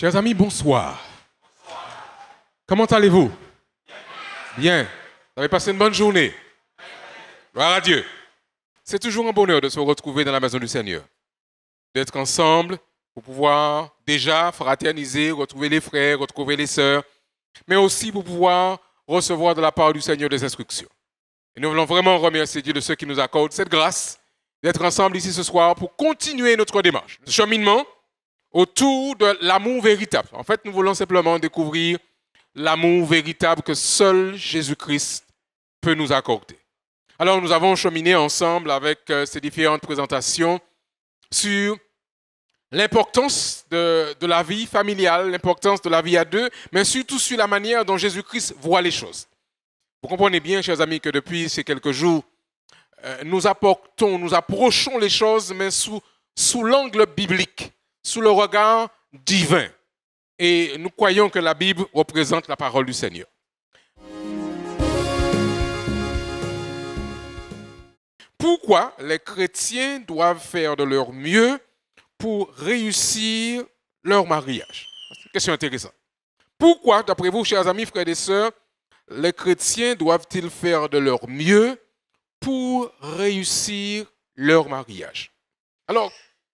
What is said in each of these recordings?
Chers amis, bonsoir. Comment allez-vous Bien. Vous avez passé une bonne journée Gloire à Dieu. C'est toujours un bonheur de se retrouver dans la maison du Seigneur, d'être ensemble pour pouvoir déjà fraterniser, retrouver les frères, retrouver les sœurs, mais aussi pour pouvoir recevoir de la part du Seigneur des instructions. Et nous voulons vraiment remercier Dieu de ceux qui nous accordent cette grâce d'être ensemble ici ce soir pour continuer notre démarche, notre cheminement autour de l'amour véritable. En fait, nous voulons simplement découvrir l'amour véritable que seul Jésus-Christ peut nous accorder. Alors nous avons cheminé ensemble avec euh, ces différentes présentations sur l'importance de, la vie familiale, l'importance de la vie à deux, mais surtout sur la manière dont Jésus-Christ voit les choses. Vous comprenez bien, chers amis, que depuis ces quelques jours, euh, nous apportons, nous approchons les choses, mais sous l'angle biblique sous le regard divin. Et nous croyons que la Bible représente la parole du Seigneur. Pourquoi les chrétiens doivent faire de leur mieux pour réussir leur mariage C'est une question intéressante. Pourquoi, d'après vous, chers amis, frères et sœurs, les chrétiens doivent-ils faire de leur mieux pour réussir leur mariage Alors,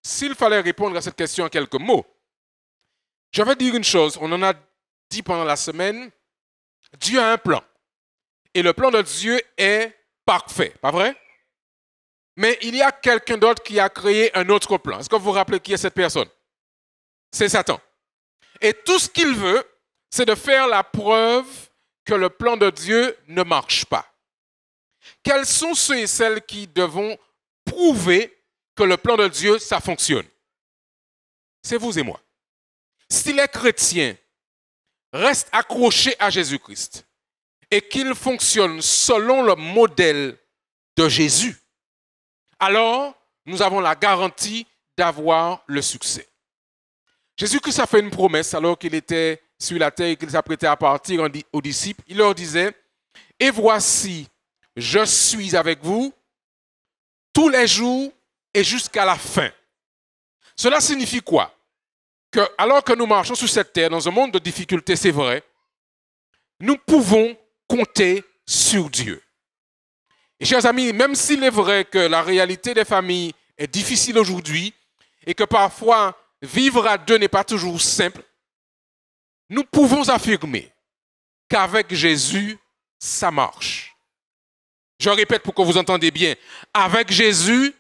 s'il fallait répondre à cette question en quelques mots, je vais dire une chose, on en a dit pendant la semaine, Dieu a un plan. Et le plan de Dieu est parfait, pas vrai? Mais il y a quelqu'un d'autre qui a créé un autre plan. Est-ce que vous vous rappelez qui est cette personne? C'est Satan. Et tout ce qu'il veut, c'est de faire la preuve que le plan de Dieu ne marche pas. Quels sont ceux et celles qui devront prouver que le plan de Dieu, ça fonctionne. C'est vous et moi. Si les chrétiens restent accrochés à Jésus-Christ et qu'ils fonctionnent selon le modèle de Jésus, alors nous avons la garantie d'avoir le succès. Jésus-Christ a fait une promesse alors qu'il était sur la terre et qu'il s'apprêtait à partir aux disciples. Il leur disait, et voici, je suis avec vous tous les jours et jusqu'à la fin. Cela signifie quoi Que alors que nous marchons sur cette terre, dans un monde de difficultés, c'est vrai, nous pouvons compter sur Dieu. Et chers amis, même s'il est vrai que la réalité des familles est difficile aujourd'hui et que parfois vivre à deux n'est pas toujours simple, nous pouvons affirmer qu'avec Jésus, ça marche. Je répète pour que vous entendez bien. Avec Jésus,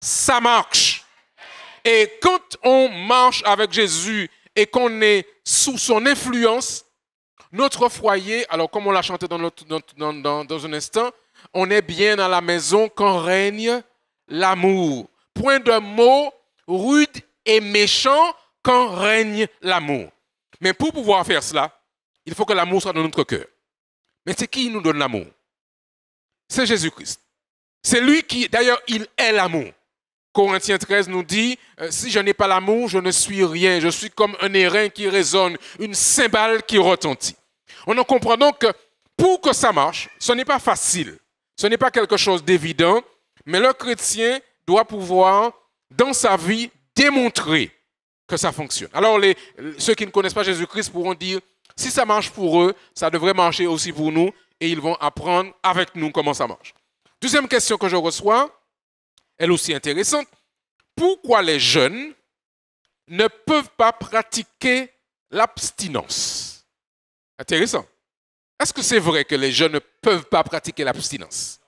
ça marche. Et quand on marche avec Jésus et qu'on est sous son influence, notre foyer, alors comme on l'a chanté dans, un instant, on est bien à la maison quand règne l'amour. Point de mot, rude et méchant quand règne l'amour. Mais pour pouvoir faire cela, il faut que l'amour soit dans notre cœur. Mais c'est qui nous donne l'amour C'est Jésus-Christ. C'est lui qui, d'ailleurs, il est l'amour. Corinthiens 13 nous dit, euh, si je n'ai pas l'amour, je ne suis rien. Je suis comme un airain qui résonne, une cymbale qui retentit. On en comprend donc que pour que ça marche, ce n'est pas facile. Ce n'est pas quelque chose d'évident, mais le chrétien doit pouvoir, dans sa vie, démontrer que ça fonctionne. Alors, les, ceux qui ne connaissent pas Jésus-Christ pourront dire, si ça marche pour eux, ça devrait marcher aussi pour nous, et ils vont apprendre avec nous comment ça marche. Deuxième question que je reçois, elle aussi intéressante. Pourquoi les jeunes ne peuvent pas pratiquer l'abstinence Intéressant. Est-ce que c'est vrai que les jeunes ne peuvent pas pratiquer l'abstinence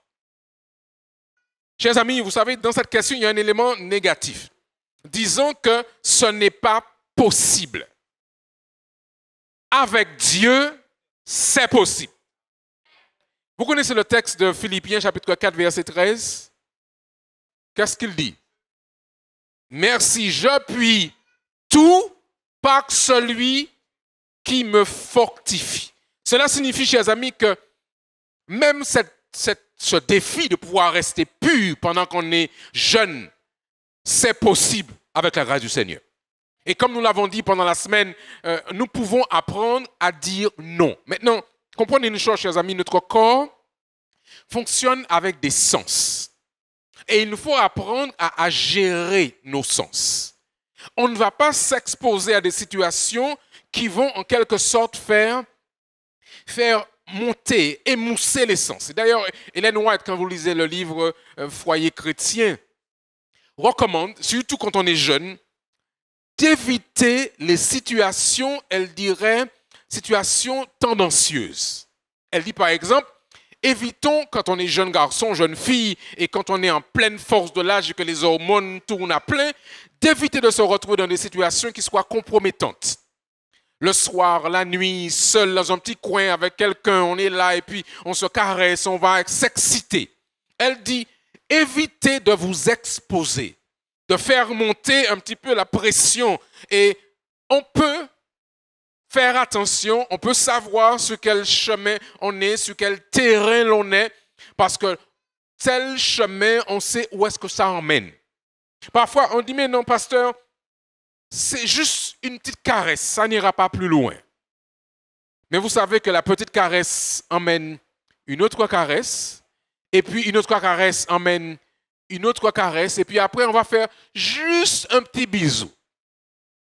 Chers amis, vous savez, dans cette question, il y a un élément négatif. Disons que ce n'est pas possible. Avec Dieu, c'est possible. Vous connaissez le texte de Philippiens chapitre 4, verset 13 Qu'est-ce qu'il dit Merci, je puis tout par celui qui me fortifie. Cela signifie, chers amis, que même ce défi de pouvoir rester pur pendant qu'on est jeune, c'est possible avec la grâce du Seigneur. Et comme nous l'avons dit pendant la semaine, euh, nous pouvons apprendre à dire non. Maintenant, comprenez une chose, chers amis, notre corps fonctionne avec des sens. Et il faut apprendre à, gérer nos sens. On ne va pas s'exposer à des situations qui vont en quelque sorte faire, faire monter, émousser les sens. D'ailleurs, Hélène White, quand vous lisez le livre euh, Foyer chrétien, recommande, surtout quand on est jeune, d'éviter les situations, elle dirait, situations tendancieuses. Elle dit par exemple, Évitons, quand on est jeune garçon, jeune fille, et quand on est en pleine force de l'âge et que les hormones tournent à plein, d'éviter de se retrouver dans des situations qui soient compromettantes. Le soir, la nuit, seul dans un petit coin avec quelqu'un, on est là et puis on se caresse, on va s'exciter. Elle dit, évitez de vous exposer, de faire monter un petit peu la pression. Et on peut faire attention, on peut savoir sur quel chemin on est, sur quel terrain l'on est, parce que tel chemin, on sait où est-ce que ça emmène. Parfois, on dit, mais non, pasteur, c'est juste une petite caresse, ça n'ira pas plus loin. Mais vous savez que la petite caresse emmène une autre caresse, et puis une autre caresse emmène une autre caresse, et puis après, on va faire juste un petit bisou.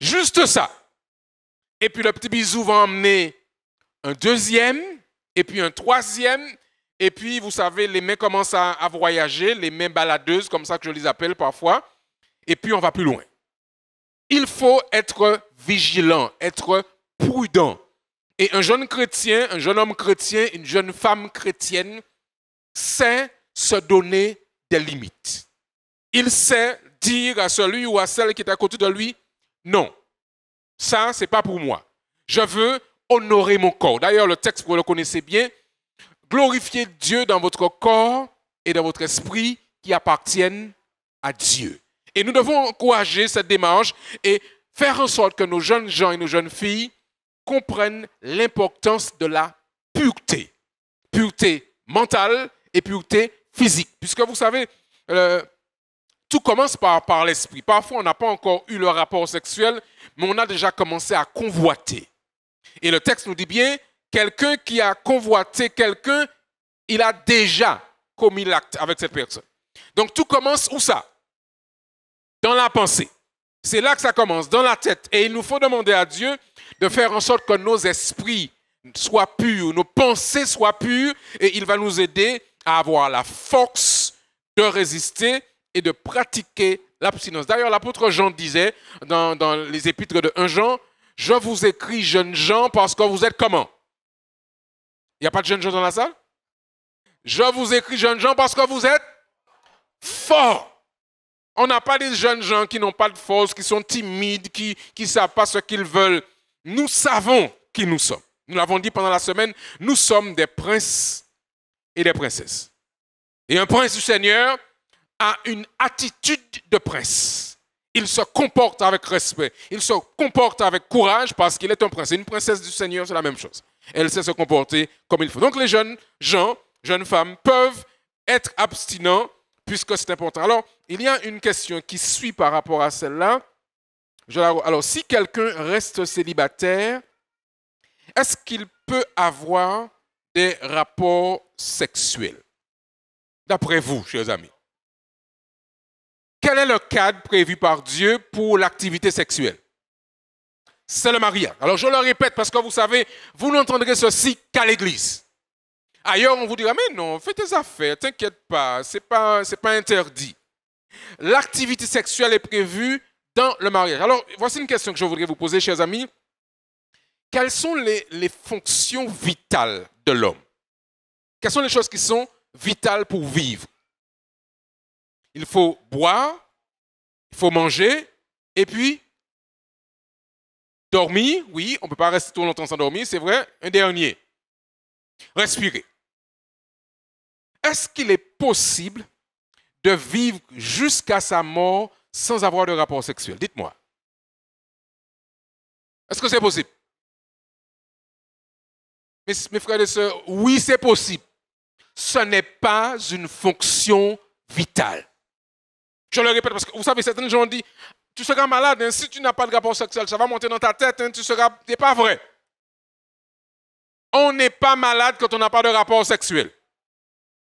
Juste ça. Et puis le petit bisou va emmener un deuxième, et puis un troisième. Et puis, vous savez, les mains commencent à, voyager, les mains baladeuses, comme ça que je les appelle parfois. Et puis, on va plus loin. Il faut être vigilant, être prudent. Et un jeune chrétien, un jeune homme chrétien, une jeune femme chrétienne sait se donner des limites. Il sait dire à celui ou à celle qui est à côté de lui, non, ça, n'est pas pour moi. Je veux honorer mon corps. D'ailleurs, le texte, vous le connaissez bien. Glorifiez Dieu dans votre corps et dans votre esprit qui appartiennent à Dieu. Et nous devons encourager cette démarche et faire en sorte que nos jeunes gens et nos jeunes filles comprennent l'importance de la pureté. Pureté mentale et pureté physique. Puisque vous savez, euh, tout commence par l'esprit. Parfois, on n'a pas encore eu le rapport sexuel mais on a déjà commencé à convoiter. Et le texte nous dit bien, quelqu'un qui a convoité quelqu'un, il a déjà commis l'acte avec cette personne. Donc tout commence où ça Dans la pensée. C'est là que ça commence, dans la tête. Et il nous faut demander à Dieu de faire en sorte que nos esprits soient purs, nos pensées soient pures, et il va nous aider à avoir la force de résister et de pratiquer l'abstinence. D'ailleurs, l'apôtre Jean disait dans, les épîtres de 1 Jean, je vous écris, jeunes gens, parce que vous êtes comment Il n'y a pas de jeunes gens dans la salle Je vous écris, jeunes gens, parce que vous êtes forts. On n'a pas des jeunes gens qui n'ont pas de force, qui sont timides, qui ne savent pas ce qu'ils veulent. Nous savons qui nous sommes. Nous l'avons dit pendant la semaine, nous sommes des princes et des princesses. Et un prince du Seigneur, a une attitude de prince. Il se comporte avec respect. Il se comporte avec courage parce qu'il est un prince. une princesse du Seigneur, c'est la même chose. Elle sait se comporter comme il faut. Donc les jeunes gens, jeunes femmes peuvent être abstinents puisque c'est important. Alors, il y a une question qui suit par rapport à celle-là. Alors, si quelqu'un reste célibataire, est-ce qu'il peut avoir des rapports sexuels D'après vous, chers amis quel est le cadre prévu par Dieu pour l'activité sexuelle C'est le mariage. Alors je le répète parce que vous savez, vous n'entendrez ceci qu'à l'église. Ailleurs, on vous dira, mais non, fais tes affaires, t'inquiète pas, ce n'est pas, pas interdit. L'activité sexuelle est prévue dans le mariage. Alors, voici une question que je voudrais vous poser, chers amis. Quelles sont les fonctions vitales de l'homme Quelles sont les choses qui sont vitales pour vivre il faut boire, il faut manger, et puis dormir. Oui, on ne peut pas rester trop longtemps sans dormir, c'est vrai. Un dernier, respirer. Est-ce qu'il est possible de vivre jusqu'à sa mort sans avoir de rapport sexuel Dites-moi. Est-ce que c'est possible mes, mes frères et sœurs, oui, c'est possible. Ce n'est pas une fonction vitale. Je le répète parce que vous savez, certains gens disent, tu seras malade, hein, si tu n'as pas de rapport sexuel, ça va monter dans ta tête, hein, tu seras... Ce n'est pas vrai. On n'est pas malade quand on n'a pas de rapport sexuel.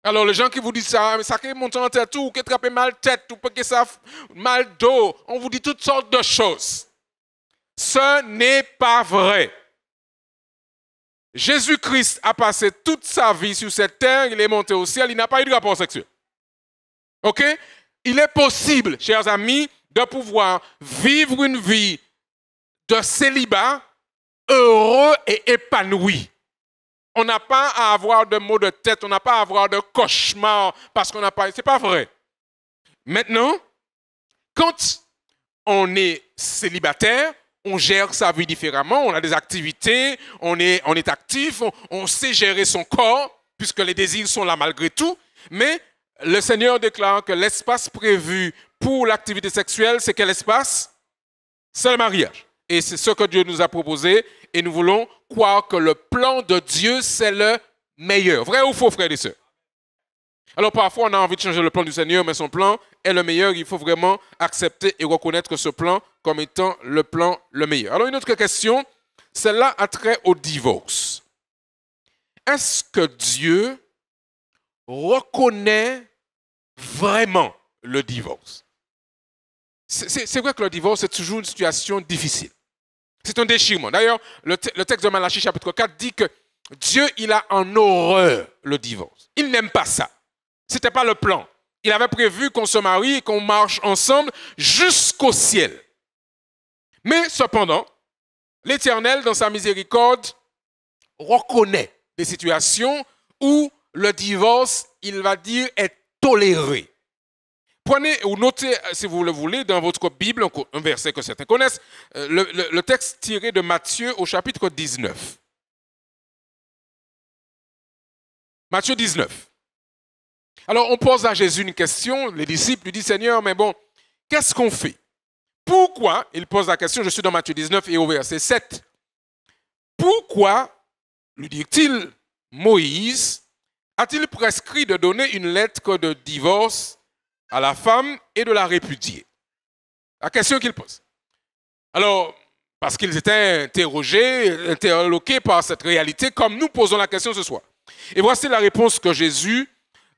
Alors, les gens qui vous disent ça, hein, ça qui monte en tête, ou qui trappe mal tête, ou qui ça mal dos, on vous dit toutes sortes de choses. Ce n'est pas vrai. Jésus-Christ a passé toute sa vie sur cette terre, il est monté au ciel, il n'a pas eu de rapport sexuel. OK il est possible, chers amis, de pouvoir vivre une vie de célibat heureux et épanoui. On n'a pas à avoir de maux de tête, on n'a pas à avoir de cauchemar parce qu'on n'a pas. C'est pas vrai. Maintenant, quand on est célibataire, on gère sa vie différemment, on a des activités, on est, on est actif, on sait gérer son corps, puisque les désirs sont là malgré tout, mais le Seigneur déclare que l'espace prévu pour l'activité sexuelle, c'est quel espace C'est le mariage. Et c'est ce que Dieu nous a proposé. Et nous voulons croire que le plan de Dieu, c'est le meilleur. Vrai ou faux, frères et sœurs Alors parfois, on a envie de changer le plan du Seigneur, mais son plan est le meilleur. Il faut vraiment accepter et reconnaître ce plan comme étant le plan le meilleur. Alors une autre question, celle-là a trait au divorce. Est-ce que Dieu reconnaît vraiment le divorce. C'est vrai que le divorce, est toujours une situation difficile. C'est un déchirement. D'ailleurs, le, texte de Malachie chapitre 4 dit que Dieu, il a en horreur le divorce. Il n'aime pas ça. Ce n'était pas le plan. Il avait prévu qu'on se marie et qu'on marche ensemble jusqu'au ciel. Mais cependant, l'Éternel, dans sa miséricorde, reconnaît des situations où le divorce, il va dire, est toléré. Prenez ou notez, euh, si vous le voulez, dans votre Bible, un verset que certains connaissent, euh, le, texte tiré de Matthieu au chapitre 19. Matthieu 19. Alors on pose à Jésus une question, les disciples lui disent, Seigneur, mais bon, qu'est-ce qu'on fait Pourquoi, il pose la question, je suis dans Matthieu 19 et au verset 7, pourquoi, lui dit-il, Moïse a-t-il prescrit de donner une lettre de divorce à la femme et de la répudier La question qu'il pose. Alors, parce qu'ils étaient interrogés, interloqués par cette réalité, comme nous posons la question ce soir. Et voici la réponse que Jésus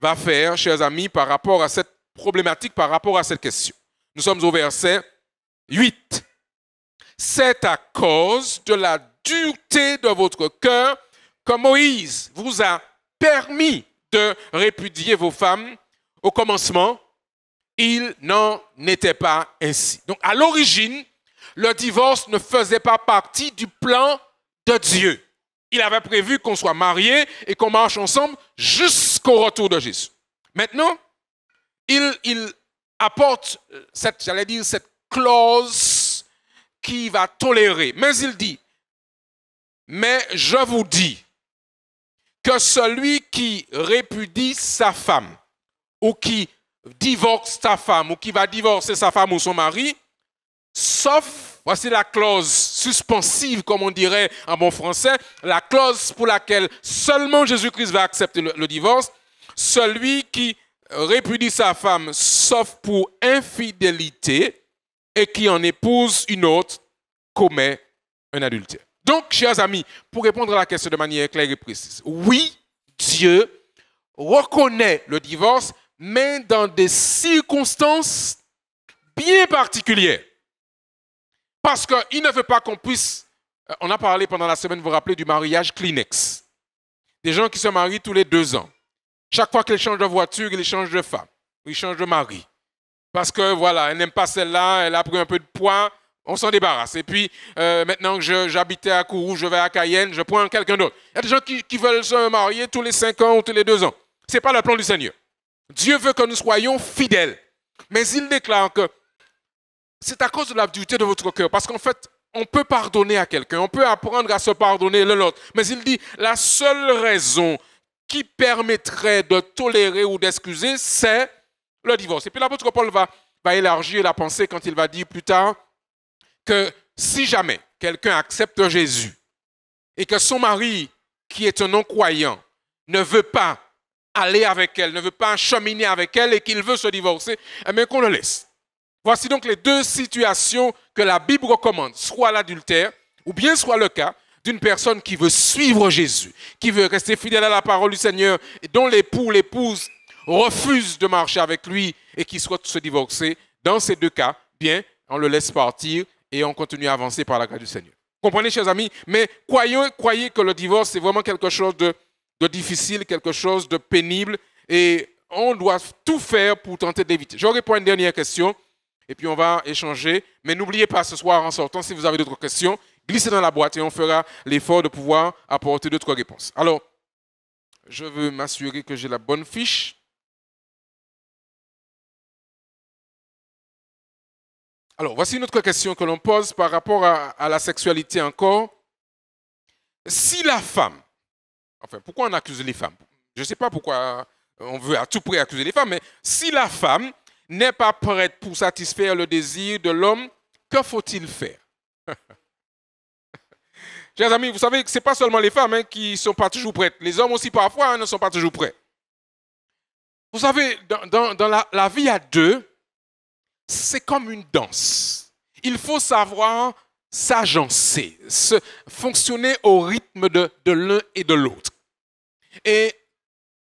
va faire, chers amis, par rapport à cette problématique, par rapport à cette question. Nous sommes au verset 8. C'est à cause de la dureté de votre cœur que Moïse vous a permis de répudier vos femmes, au commencement, il n'en était pas ainsi. Donc à l'origine, le divorce ne faisait pas partie du plan de Dieu. Il avait prévu qu'on soit mariés et qu'on marche ensemble jusqu'au retour de Jésus. Maintenant, il, apporte euh, cette, j'allais dire, cette clause qui va tolérer. Mais il dit, mais je vous dis, que celui qui répudie sa femme ou qui divorce sa femme ou qui va divorcer sa femme ou son mari, sauf, voici la clause suspensive, comme on dirait en bon français, la clause pour laquelle seulement Jésus-Christ va accepter le, divorce, celui qui répudie sa femme, sauf pour infidélité, et qui en épouse une autre, commet un adultère. Donc, chers amis, pour répondre à la question de manière claire et précise, oui, Dieu reconnaît le divorce, mais dans des circonstances bien particulières. Parce qu'il ne veut pas qu'on puisse... Euh, on a parlé pendant la semaine, vous vous rappelez, du mariage Kleenex. Des gens qui se marient tous les deux ans. Chaque fois qu'ils changent de voiture, ils changent de femme, ils changent de mari. Parce que voilà, elle n'aime pas celle-là, elle a pris un peu de poids, on s'en débarrasse. Et puis, euh, maintenant que j'habitais à Kourou, je vais à Cayenne, je prends quelqu'un d'autre. Il y a des gens qui, veulent se marier tous les cinq ans ou tous les deux ans. Ce n'est pas le plan du Seigneur. Dieu veut que nous soyons fidèles. Mais il déclare que c'est à cause de la dureté de votre cœur. Parce qu'en fait, on peut pardonner à quelqu'un, on peut apprendre à se pardonner l'un l'autre. Mais il dit, la seule raison qui permettrait de tolérer ou d'excuser, c'est le divorce. Et puis l'apôtre Paul va élargir la pensée quand il va dire plus tard, que si jamais quelqu'un accepte Jésus et que son mari, qui est un non-croyant, ne veut pas aller avec elle, ne veut pas cheminer avec elle et qu'il veut se divorcer, eh bien qu'on le laisse. Voici donc les deux situations que la Bible recommande, soit l'adultère, ou bien soit le cas d'une personne qui veut suivre Jésus, qui veut rester fidèle à la parole du Seigneur, et dont l'époux, l'épouse refuse de marcher avec lui et qui souhaite se divorcer. Dans ces deux cas, bien, on le laisse partir et on continue à avancer par la grâce du Seigneur. Comprenez, chers amis, mais croyez que le divorce, c'est vraiment quelque chose de, de difficile, quelque chose de pénible, et on doit tout faire pour tenter d'éviter. Je réponds à une dernière question, et puis on va échanger. Mais n'oubliez pas ce soir, en sortant, si vous avez d'autres questions, glissez dans la boîte et on fera l'effort de pouvoir apporter d'autres réponses. Alors, je veux m'assurer que j'ai la bonne fiche. Alors, voici une autre question que l'on pose par rapport à, la sexualité encore. Si la femme, enfin, pourquoi on accuse les femmes Je ne sais pas pourquoi on veut à tout prix accuser les femmes, mais si la femme n'est pas prête pour satisfaire le désir de l'homme, que faut-il faire Chers amis, vous savez que ce n'est pas seulement les femmes hein, qui ne sont pas toujours prêtes. Les hommes aussi parfois hein, ne sont pas toujours prêts. Vous savez, dans, dans, dans la, la vie à deux, c'est comme une danse. Il faut savoir s'agencer, se fonctionner au rythme de, de l'un et de l'autre. Et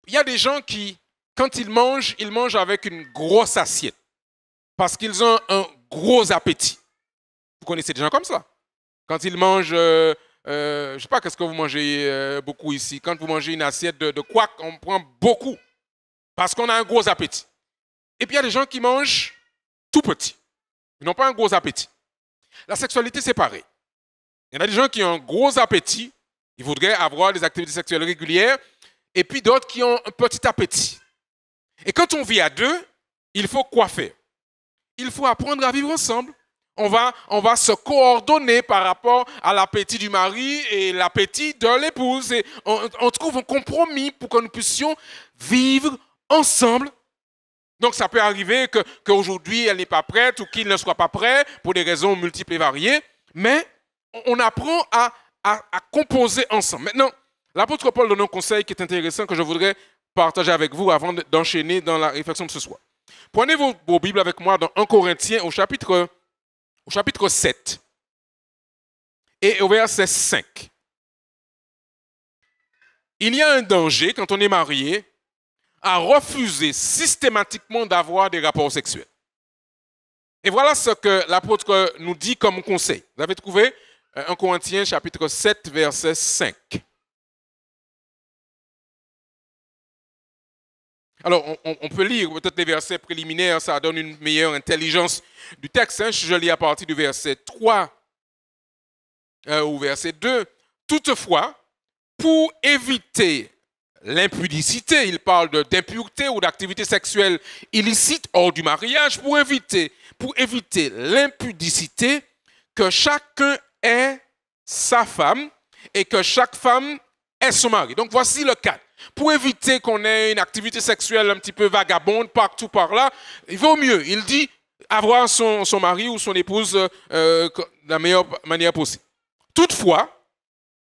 il y a des gens qui, quand ils mangent, ils mangent avec une grosse assiette parce qu'ils ont un gros appétit. Vous connaissez des gens comme ça. Quand ils mangent, euh, euh, je ne sais pas qu'est-ce que vous mangez euh, beaucoup ici, quand vous mangez une assiette de, de couac, on prend beaucoup parce qu'on a un gros appétit. Et puis il y a des gens qui mangent petit Ils n'ont pas un gros appétit. La sexualité, c'est pareil. Il y en a des gens qui ont un gros appétit, ils voudraient avoir des activités sexuelles régulières, et puis d'autres qui ont un petit appétit. Et quand on vit à deux, il faut quoi faire Il faut apprendre à vivre ensemble. On va, on va se coordonner par rapport à l'appétit du mari et l'appétit de l'épouse. on, on trouve un compromis pour que nous puissions vivre ensemble donc ça peut arriver qu'aujourd'hui elle n'est pas prête ou qu'il ne soit pas prêt pour des raisons multiples et variées, mais on apprend à, composer ensemble. Maintenant, l'apôtre Paul donne un conseil qui est intéressant que je voudrais partager avec vous avant d'enchaîner dans la réflexion de ce soir. Prenez vos, Bibles avec moi dans 1 Corinthiens au chapitre, au chapitre 7 et au verset 5. Il y a un danger quand on est marié à refuser systématiquement d'avoir des rapports sexuels. Et voilà ce que l'apôtre nous dit comme conseil. Vous avez trouvé 1 euh, Corinthiens chapitre 7 verset 5. Alors, on, peut lire peut-être les versets préliminaires, ça donne une meilleure intelligence du texte. Hein. Je lis à partir du verset 3 euh, ou verset 2. Toutefois, pour éviter l'impudicité, il parle d'impureté ou d'activité sexuelle illicite hors du mariage pour éviter, pour éviter l'impudicité que chacun ait sa femme et que chaque femme ait son mari. Donc voici le cas. Pour éviter qu'on ait une activité sexuelle un petit peu vagabonde partout par là, il vaut mieux, il dit, avoir son, mari ou son épouse de euh, euh, la meilleure manière possible. Toutefois,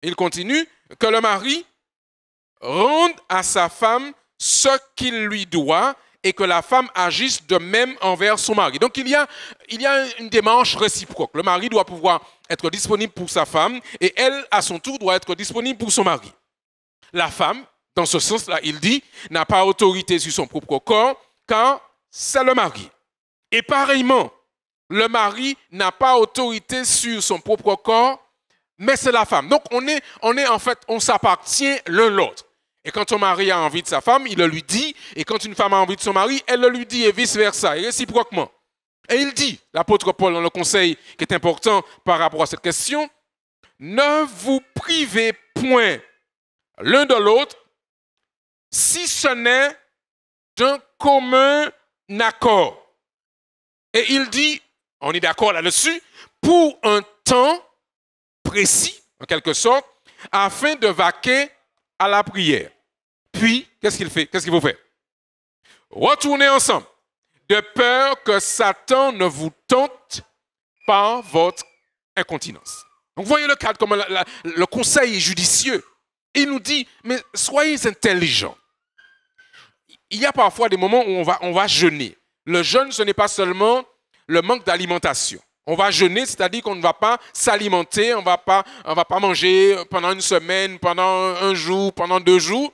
il continue que le mari rende à sa femme ce qu'il lui doit et que la femme agisse de même envers son mari. Donc il y a, une démarche réciproque. Le mari doit pouvoir être disponible pour sa femme et elle, à son tour, doit être disponible pour son mari. La femme, dans ce sens-là, il dit, n'a pas autorité sur son propre corps car c'est le mari. Et pareillement, le mari n'a pas autorité sur son propre corps, mais c'est la femme. Donc on est, on est en fait, on s'appartient l'un l'autre. Et quand un mari a envie de sa femme, il le lui dit. Et quand une femme a envie de son mari, elle le lui dit et vice-versa, et réciproquement. Et il dit, l'apôtre Paul dans le conseil qui est important par rapport à cette question, ne vous privez point l'un de l'autre, si ce n'est d'un commun accord. Et il dit, on est d'accord là-dessus, pour un temps précis, en quelque sorte, afin de vaquer à la prière. Puis, qu'est-ce qu'il fait Qu'est-ce qu'il faut faire Retournez ensemble, de peur que Satan ne vous tente par votre incontinence. Donc, voyez le cadre, comme le conseil est judicieux. Il nous dit, mais soyez intelligents. Il y a parfois des moments où on va, on va jeûner. Le jeûne, ce n'est pas seulement le manque d'alimentation. On va jeûner, c'est-à-dire qu'on ne va pas s'alimenter, on ne va pas manger pendant une semaine, pendant un jour, pendant deux jours.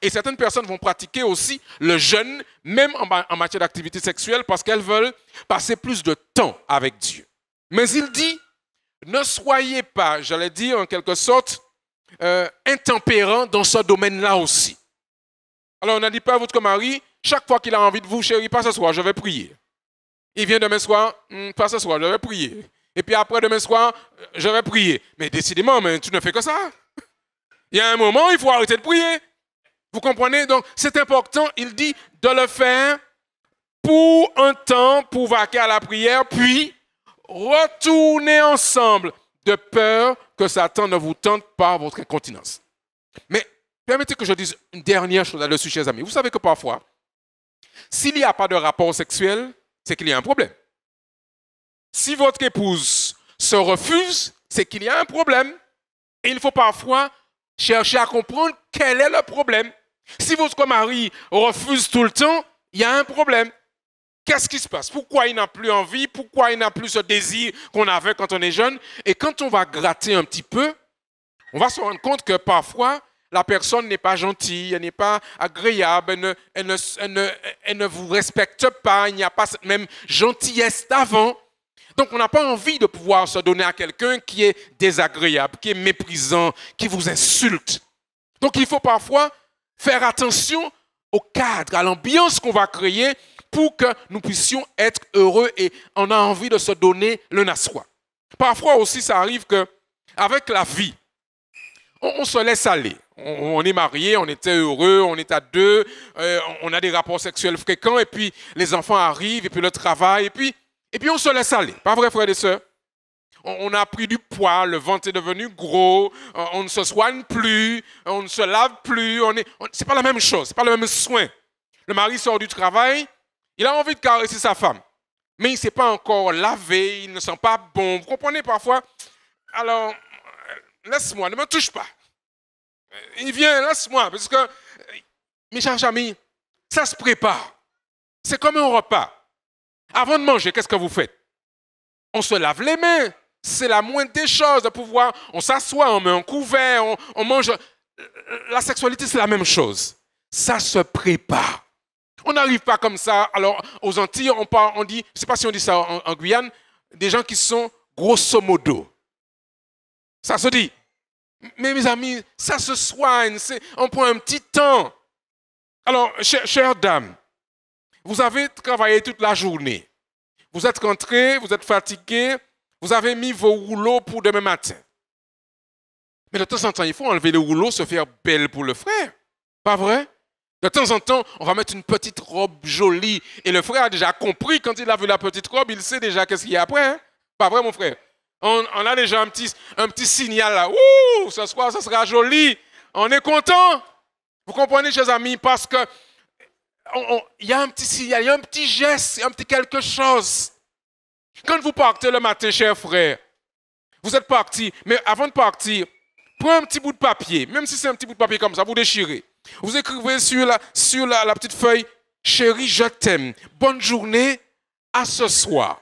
Et certaines personnes vont pratiquer aussi le jeûne, même en, matière d'activité sexuelle, parce qu'elles veulent passer plus de temps avec Dieu. Mais il dit, ne soyez pas, j'allais dire en quelque sorte, euh, intempérants dans ce domaine-là aussi. Alors on n'a dit, pas à votre mari, chaque fois qu'il a envie de vous, chérie, pas ce soir, je vais prier il vient demain soir, hmm, pas ce soir, je vais prier. Et puis après demain soir, euh, je vais prier. Mais décidément, tu ne fais que ça. Il y a un moment, il faut arrêter de prier. Vous comprenez Donc, c'est important, il dit, de le faire pour un temps, pour vaquer à la prière, puis retourner ensemble de peur que Satan ne vous tente pas votre incontinence. Mais permettez que je dise une dernière chose le sujet chers amis. Vous savez que parfois, s'il n'y a pas de rapport sexuel, c'est qu'il y a un problème. Si votre épouse se refuse, c'est qu'il y a un problème. Et il faut parfois chercher à comprendre quel est le problème. Si votre mari refuse tout le temps, il y a un problème. Qu'est-ce qui se passe Pourquoi il n'a plus envie Pourquoi il n'a plus ce désir qu'on avait quand on est jeune Et quand on va gratter un petit peu, on va se rendre compte que parfois, la personne n'est pas gentille, elle n'est pas agréable, elle ne, vous respecte pas, il n'y a pas cette même gentillesse d'avant. Donc on n'a pas envie de pouvoir se donner à quelqu'un qui est désagréable, qui est méprisant, qui vous insulte. Donc il faut parfois faire attention au cadre, à l'ambiance qu'on va créer pour que nous puissions être heureux et on a envie de se donner le à Parfois aussi, ça arrive que avec la vie, on se laisse aller on, est marié, on était heureux, on est à deux, euh, on a des rapports sexuels fréquents, et puis les enfants arrivent, et puis le travail, et puis, et puis on se laisse aller. Pas vrai, frère et sœurs? On, a pris du poids, le ventre est devenu gros, euh, on ne se soigne plus, euh, on ne se lave plus, on est, c'est pas la même chose, c'est pas le même soin. Le mari sort du travail, il a envie de caresser sa femme, mais il ne s'est pas encore lavé, il ne sent pas bon. Vous comprenez parfois? Alors, laisse-moi, ne me touche pas. Euh, il vient, laisse moi parce que, euh, mes chers amis, ça se prépare. C'est comme un repas. Avant de manger, qu'est-ce que vous faites On se lave les mains. C'est la moindre des choses de pouvoir. On s'assoit, on met un couvert, on, mange. Euh, la sexualité, c'est la même chose. Ça se prépare. On n'arrive pas comme ça. Alors, aux Antilles, on, parle, on dit, je ne sais pas si on dit ça en Guyane, des gens qui sont grosso modo. Ça se dit. Mais mes amis, ça se soigne, on prend un petit temps. Alors, chère, dame, vous avez travaillé toute la journée. Vous êtes rentré, vous êtes fatigué, vous avez mis vos rouleaux pour demain matin. Mais de temps en temps, il faut enlever les rouleaux, se faire belle pour le frère. Pas vrai? De temps en temps, on va mettre une petite robe jolie. Et le frère a déjà compris quand il a vu la petite robe, il sait déjà qu'est-ce qu'il y a après. Hein. Pas vrai, mon frère? On, a déjà un petit, signal là. Ouh, ce soir, ça sera joli. On est content. Vous comprenez, chers amis, parce que il y a un petit signal, il y a un petit geste, un petit quelque chose. Quand vous partez le matin, chers frères, vous êtes parti, mais avant de partir, prenez un petit bout de papier, même si c'est un petit bout de papier comme ça, vous déchirez. Vous écrivez sur la, la petite feuille, chérie, je t'aime. Bonne journée, à ce soir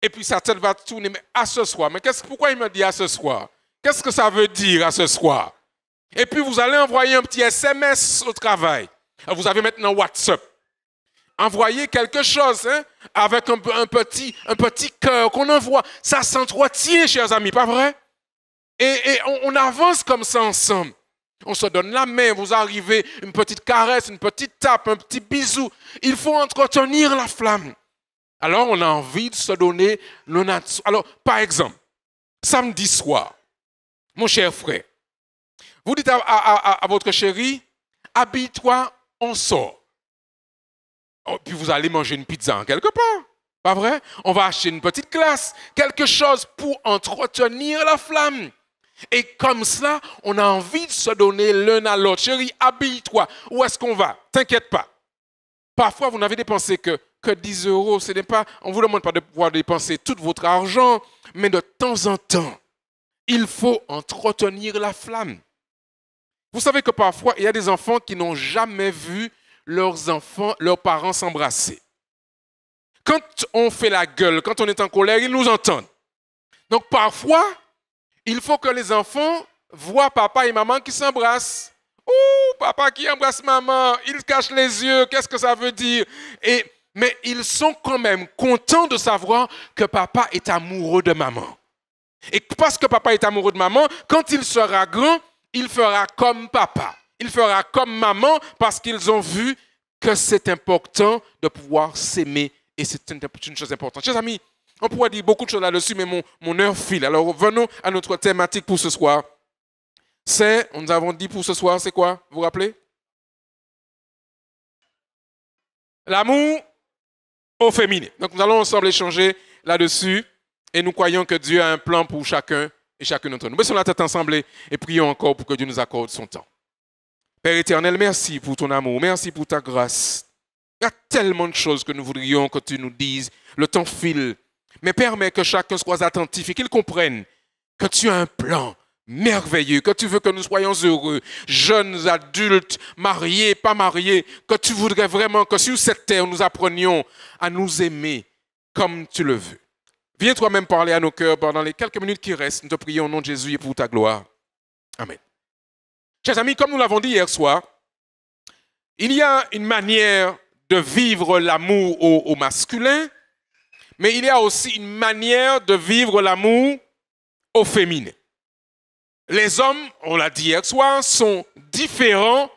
et puis tête va tourner mais à ce soir. Mais qu'est-ce, pourquoi il me dit à ce soir Qu'est-ce que ça veut dire à ce soir Et puis vous allez envoyer un petit SMS au travail. Vous avez maintenant WhatsApp. Envoyez quelque chose hein, avec un, petit, un petit cœur qu'on envoie. Ça s'entretient, chers amis, pas vrai Et, on, on avance comme ça ensemble. On se donne la main, vous arrivez, une petite caresse, une petite tape, un petit bisou. Il faut entretenir la flamme. Alors, on a envie de se donner le natures. Alors, par exemple, samedi soir, mon cher frère, vous dites à, votre chérie, habille-toi, on sort. Oh, puis vous allez manger une pizza en hein, quelque part. Pas vrai? On va acheter une petite classe, quelque chose pour entretenir la flamme. Et comme cela, on a envie de se donner l'un à l'autre. Chérie, habille-toi. Où est-ce qu'on va? T'inquiète pas. Parfois, vous n'avez dépensé que que 10 euros. Ce n'est pas, on ne vous demande pas de pouvoir dépenser tout votre argent, mais de temps en temps, il faut entretenir la flamme. Vous savez que parfois, il y a des enfants qui n'ont jamais vu leurs enfants, leurs parents s'embrasser. Quand on fait la gueule, quand on est en colère, ils nous entendent. Donc parfois, il faut que les enfants voient papa et maman qui s'embrassent. Ouh, papa qui embrasse maman, il cache les yeux, qu'est-ce que ça veut dire Et mais ils sont quand même contents de savoir que papa est amoureux de maman. Et parce que papa est amoureux de maman, quand il sera grand, il fera comme papa. Il fera comme maman parce qu'ils ont vu que c'est important de pouvoir s'aimer et c'est une chose importante. Chers amis, on pourrait dire beaucoup de choses là-dessus, mais mon, mon heure file. Alors venons à notre thématique pour ce soir. C'est, nous avons dit pour ce soir, c'est quoi Vous vous rappelez L'amour au féminin. Donc nous allons ensemble échanger là-dessus et nous croyons que Dieu a un plan pour chacun et chacune d'entre nous. Baissons la tête ensemble et prions encore pour que Dieu nous accorde son temps. Père éternel, merci pour ton amour, merci pour ta grâce. Il y a tellement de choses que nous voudrions que tu nous dises. Le temps file, mais permets que chacun soit attentif et qu'il comprenne que tu as un plan, merveilleux, que tu veux que nous soyons heureux, jeunes, adultes, mariés, pas mariés, que tu voudrais vraiment que sur cette terre, nous apprenions à nous aimer comme tu le veux. Viens toi-même parler à nos cœurs pendant les quelques minutes qui restent. Nous te prions au nom de Jésus et pour ta gloire. Amen. Chers amis, comme nous l'avons dit hier soir, il y a une manière de vivre l'amour au, au masculin, mais il y a aussi une manière de vivre l'amour au féminin les hommes, on l'a dit hier soir, sont différents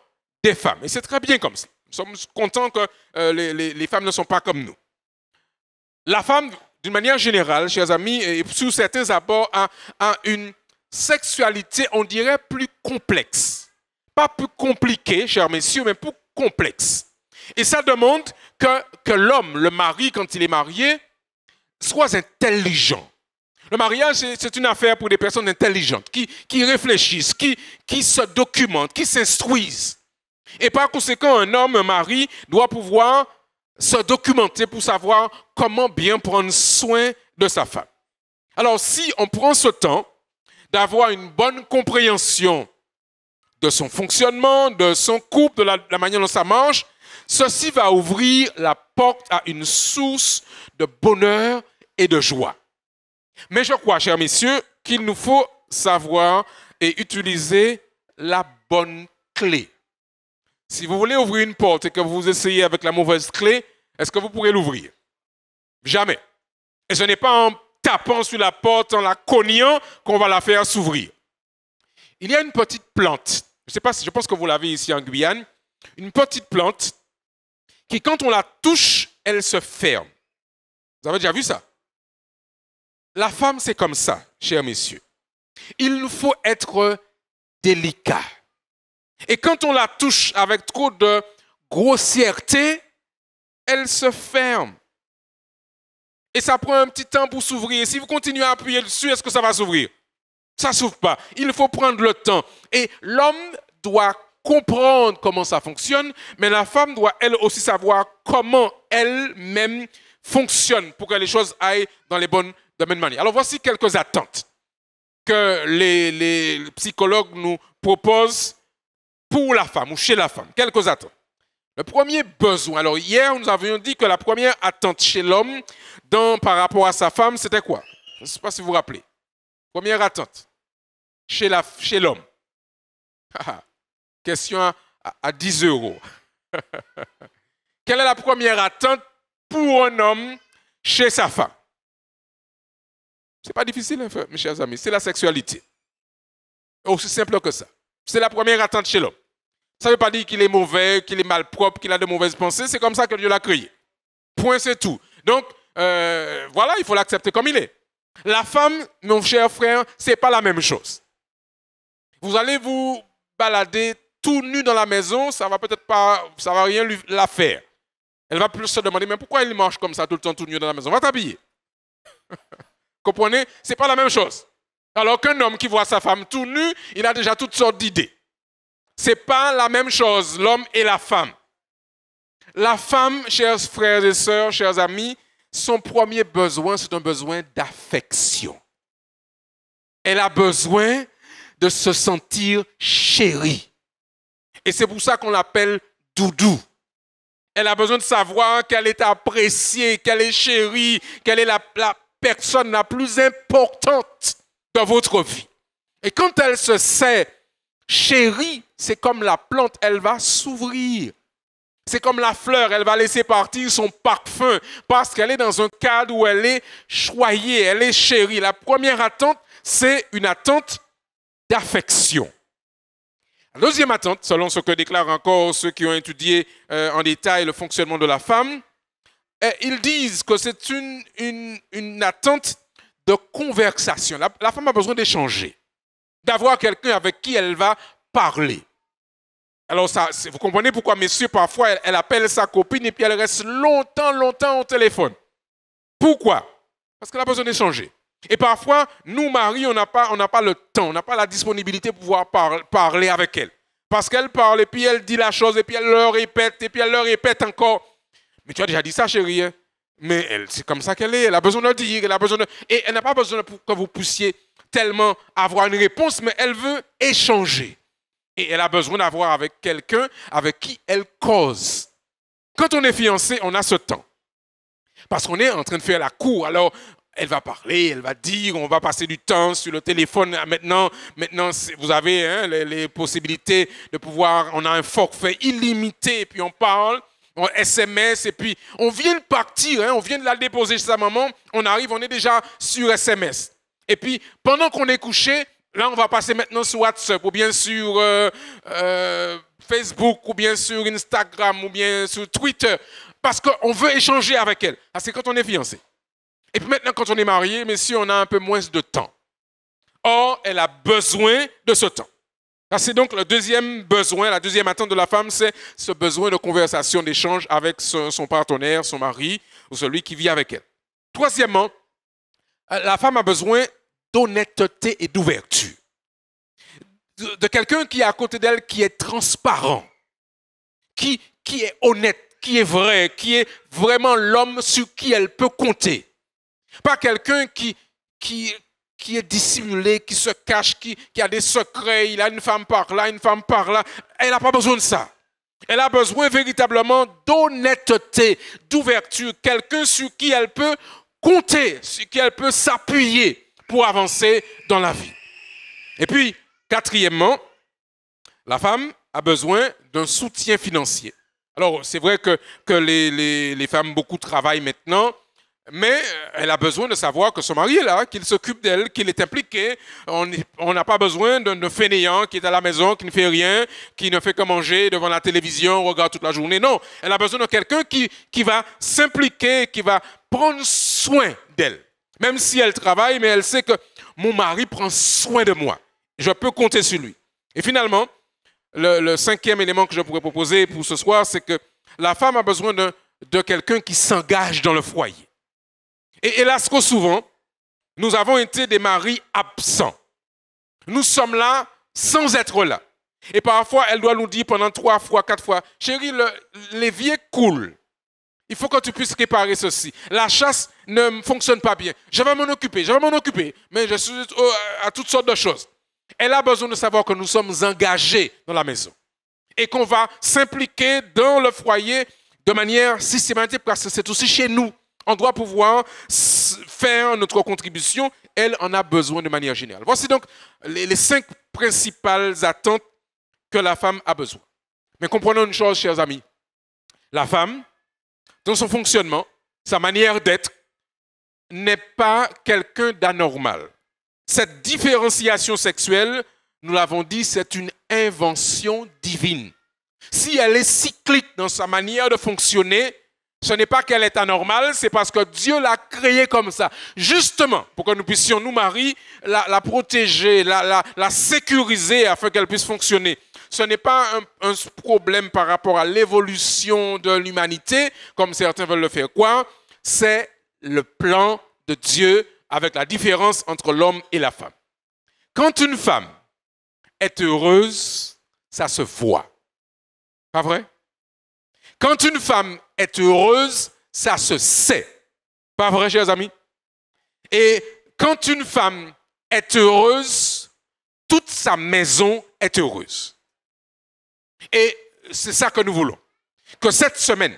des femmes. Et c'est très bien comme ça. Nous sommes contents que euh, les, femmes ne sont pas comme nous. La femme, d'une manière générale, chers amis, et sous certains abords, a, une sexualité, on dirait, plus complexe. Pas plus compliquée, chers messieurs, mais plus complexe. Et ça demande que l'homme, le mari, quand il est marié, soit intelligent. Le mariage, c'est une affaire pour des personnes intelligentes, qui, réfléchissent, qui, se documentent, qui s'instruisent. Et par conséquent, un homme, un mari, doit pouvoir se documenter pour savoir comment bien prendre soin de sa femme. Alors si on prend ce temps d'avoir une bonne compréhension de son fonctionnement, de son couple, de la, de la manière dont ça mange, ceci va ouvrir la porte à une source de bonheur et de joie. Mais je crois, chers messieurs, qu'il nous faut savoir et utiliser la bonne clé. Si vous voulez ouvrir une porte et que vous essayez avec la mauvaise clé, est-ce que vous pourrez l'ouvrir Jamais. Et ce n'est pas en tapant sur la porte, en la cognant, qu'on va la faire s'ouvrir. Il y a une petite plante, je, ne sais pas, si je pense que vous l'avez ici en Guyane, une petite plante qui, quand on la touche, elle se ferme. Vous avez déjà vu ça la femme, c'est comme ça, chers messieurs. Il faut être délicat. Et quand on la touche avec trop de grossièreté, elle se ferme. Et ça prend un petit temps pour s'ouvrir. Si vous continuez à appuyer dessus, est-ce que ça va s'ouvrir Ça ne s'ouvre pas. Il faut prendre le temps. Et l'homme doit comprendre comment ça fonctionne, mais la femme doit elle aussi savoir comment elle-même fonctionne pour que les choses aillent dans les bonnes de manière. Alors voici quelques attentes que les, psychologues nous proposent pour la femme ou chez la femme. Quelques attentes. Le premier besoin. Alors hier, nous avions dit que la première attente chez l'homme par rapport à sa femme, c'était quoi Je ne sais pas si vous vous rappelez. Première attente chez l'homme. Chez ah, Question à 10 euros. Quelle est la première attente pour un homme chez sa femme c'est pas difficile, hein, mes chers amis. C'est la sexualité. Aussi simple que ça. C'est la première attente chez l'homme. Ça ne veut pas dire qu'il est mauvais, qu'il est malpropre, qu'il a de mauvaises pensées. C'est comme ça que Dieu l'a créé. Point, c'est tout. Donc, euh, voilà, il faut l'accepter comme il est. La femme, mon cher frère, ce n'est pas la même chose. Vous allez vous balader tout nu dans la maison, ça ne va peut-être pas, ça va rien lui, la faire. Elle va plus se demander, mais pourquoi il marche comme ça tout le temps tout nu dans la maison Va t'habiller. Comprenez Ce n'est pas la même chose. Alors qu'un homme qui voit sa femme tout nue, il a déjà toutes sortes d'idées. Ce n'est pas la même chose, l'homme et la femme. La femme, chers frères et sœurs, chers amis, son premier besoin, c'est un besoin d'affection. Elle a besoin de se sentir chérie. Et c'est pour ça qu'on l'appelle doudou. Elle a besoin de savoir qu'elle est appréciée, qu'elle est chérie, qu'elle est la, personne la plus importante dans votre vie. Et quand elle se sait chérie, c'est comme la plante, elle va s'ouvrir. C'est comme la fleur, elle va laisser partir son parfum parce qu'elle est dans un cadre où elle est choyée, elle est chérie. La première attente, c'est une attente d'affection. La deuxième attente, selon ce que déclarent encore ceux qui ont étudié euh, en détail le fonctionnement de la femme, ils disent que c'est une, attente de conversation. La, femme a besoin d'échanger, d'avoir quelqu'un avec qui elle va parler. Alors, ça, vous comprenez pourquoi, messieurs, parfois, elle, appelle sa copine et puis elle reste longtemps, longtemps au téléphone. Pourquoi Parce qu'elle a besoin d'échanger. Et parfois, nous, mari, on n'a pas, le temps, on n'a pas la disponibilité pour pouvoir parler avec elle. Parce qu'elle parle et puis elle dit la chose et puis elle le répète et puis elle le répète encore tu as déjà dit ça, chérie. Hein. Mais c'est comme ça qu'elle est. Elle a besoin de dire, elle a besoin Et elle n'a pas besoin que vous puissiez tellement avoir une réponse, mais elle veut échanger. Et elle a besoin d'avoir avec quelqu'un avec qui elle cause. Quand on est fiancé, on a ce temps. Parce qu'on est en train de faire la cour. Alors, elle va parler, elle va dire, on va passer du temps sur le téléphone. Ah, maintenant, maintenant vous avez hein, les, les, possibilités de pouvoir, on a un forfait illimité, puis on parle. SMS, et puis on vient de partir, hein, on vient de la déposer chez sa maman, on arrive, on est déjà sur SMS. Et puis, pendant qu'on est couché, là, on va passer maintenant sur WhatsApp, ou bien sur euh, euh, Facebook, ou bien sur Instagram, ou bien sur Twitter, parce qu'on veut échanger avec elle. Parce c'est quand on est fiancé. Et puis maintenant, quand on est marié, si on a un peu moins de temps. Or, elle a besoin de ce temps c'est donc le deuxième besoin, la deuxième attente de la femme, c'est ce besoin de conversation, d'échange avec son partenaire, son mari ou celui qui vit avec elle. Troisièmement, euh, la femme a besoin d'honnêteté et d'ouverture. De, de quelqu'un qui est à côté d'elle, qui est transparent, qui, qui est honnête, qui est vrai, qui est vraiment l'homme sur qui elle peut compter. Pas quelqu'un qui, qui, qui est dissimulé, qui se cache, qui, qui, a des secrets, il a une femme par là, une femme par là. Elle n'a pas besoin de ça. Elle a besoin véritablement d'honnêteté, d'ouverture, quelqu'un sur qui elle peut compter, sur qui elle peut s'appuyer pour avancer dans la vie. Et puis, quatrièmement, la femme a besoin d'un soutien financier. Alors, c'est vrai que, que les, les, les, femmes beaucoup travaillent maintenant, mais elle a besoin de savoir que son mari est là, qu'il s'occupe d'elle, qu'il est impliqué. On n'a pas besoin d'un fainéant qui est à la maison, qui ne fait rien, qui ne fait que manger devant la télévision, regarde toute la journée. Non, elle a besoin de quelqu'un qui, qui va s'impliquer, qui va prendre soin d'elle. Même si elle travaille, mais elle sait que mon mari prend soin de moi. Je peux compter sur lui. Et finalement, le, le cinquième élément que je pourrais proposer pour ce soir, c'est que la femme a besoin de, de quelqu'un qui s'engage dans le foyer. Et hélas, trop souvent, nous avons été des maris absents. Nous sommes là sans être là. Et parfois, elle doit nous dire pendant trois fois, quatre fois, chérie, l'évier coule. Il faut que tu puisses réparer ceci. La chasse ne fonctionne pas bien. Je vais m'en occuper, je vais m'en occuper. Mais je suis euh, à toutes sortes de choses. Elle a besoin de savoir que nous sommes engagés dans la maison et qu'on va s'impliquer dans le foyer de manière systématique parce que c'est aussi chez nous on doit pouvoir faire notre contribution. Elle en a besoin de manière générale. Voici donc les, cinq principales attentes que la femme a besoin. Mais comprenons une chose, chers amis. La femme, dans son fonctionnement, sa manière d'être, n'est pas quelqu'un d'anormal. Cette différenciation sexuelle, nous l'avons dit, c'est une invention divine. Si elle est cyclique dans sa manière de fonctionner, ce n'est pas qu'elle est anormale, c'est parce que Dieu l'a créée comme ça. Justement, pour que nous puissions, nous, Marie, la, protéger, la, sécuriser afin qu'elle puisse fonctionner. Ce n'est pas un, problème par rapport à l'évolution de l'humanité, comme certains veulent le faire Quoi C'est le plan de Dieu avec la différence entre l'homme et la femme. Quand une femme est heureuse, ça se voit. Pas vrai? Quand une femme est heureuse, ça se sait. Pas vrai, chers amis Et quand une femme est heureuse, toute sa maison est heureuse. Et c'est ça que nous voulons. Que cette semaine,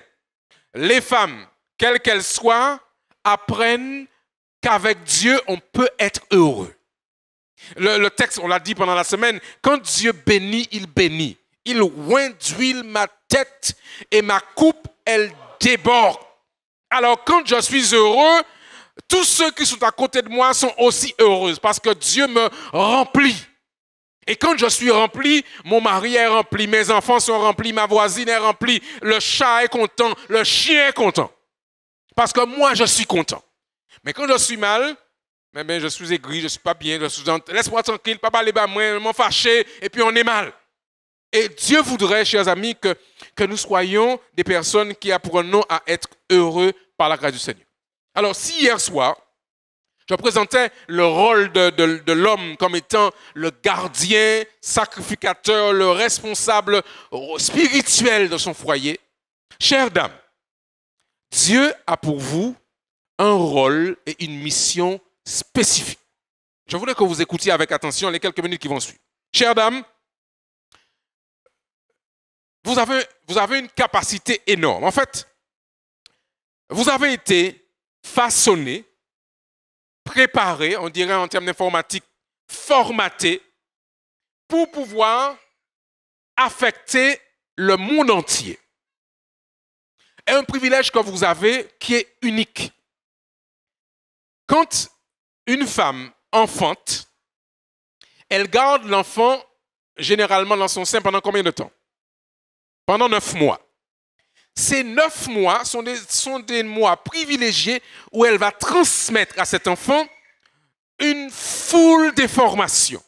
les femmes, quelles qu'elles soient, apprennent qu'avec Dieu, on peut être heureux. Le, texte, on l'a dit pendant la semaine, quand Dieu bénit, il bénit il oint ma tête et ma coupe, elle déborde. Alors quand je suis heureux, tous ceux qui sont à côté de moi sont aussi heureux parce que Dieu me remplit. Et quand je suis rempli, mon mari est rempli, mes enfants sont remplis, ma voisine est remplie, le chat est content, le chien est content. Parce que moi, je suis content. Mais quand je suis mal, mais je suis aigri, je ne suis pas bien, je suis... Laisse-moi tranquille, papa, les bas, moi, m'en fâché, et puis on est mal. Et Dieu voudrait, chers amis, que, nous soyons des personnes qui apprenons à être heureux par la grâce du Seigneur. Alors, si hier soir, je présentais le rôle de, l'homme comme étant le gardien, sacrificateur, le responsable spirituel de son foyer. Chère dames, Dieu a pour vous un rôle et une mission spécifique. Je voudrais que vous écoutiez avec attention les quelques minutes qui vont suivre. Chères dames, vous avez, une capacité énorme. En fait, vous avez été façonné, préparé, on dirait en termes d'informatique, formaté pour pouvoir affecter le monde entier. Et un privilège que vous avez qui est unique. Quand une femme enfante, elle garde l'enfant généralement dans son sein pendant combien de temps pendant neuf mois. Ces neuf mois sont des, mois privilégiés où elle va transmettre à cet enfant une foule d'informations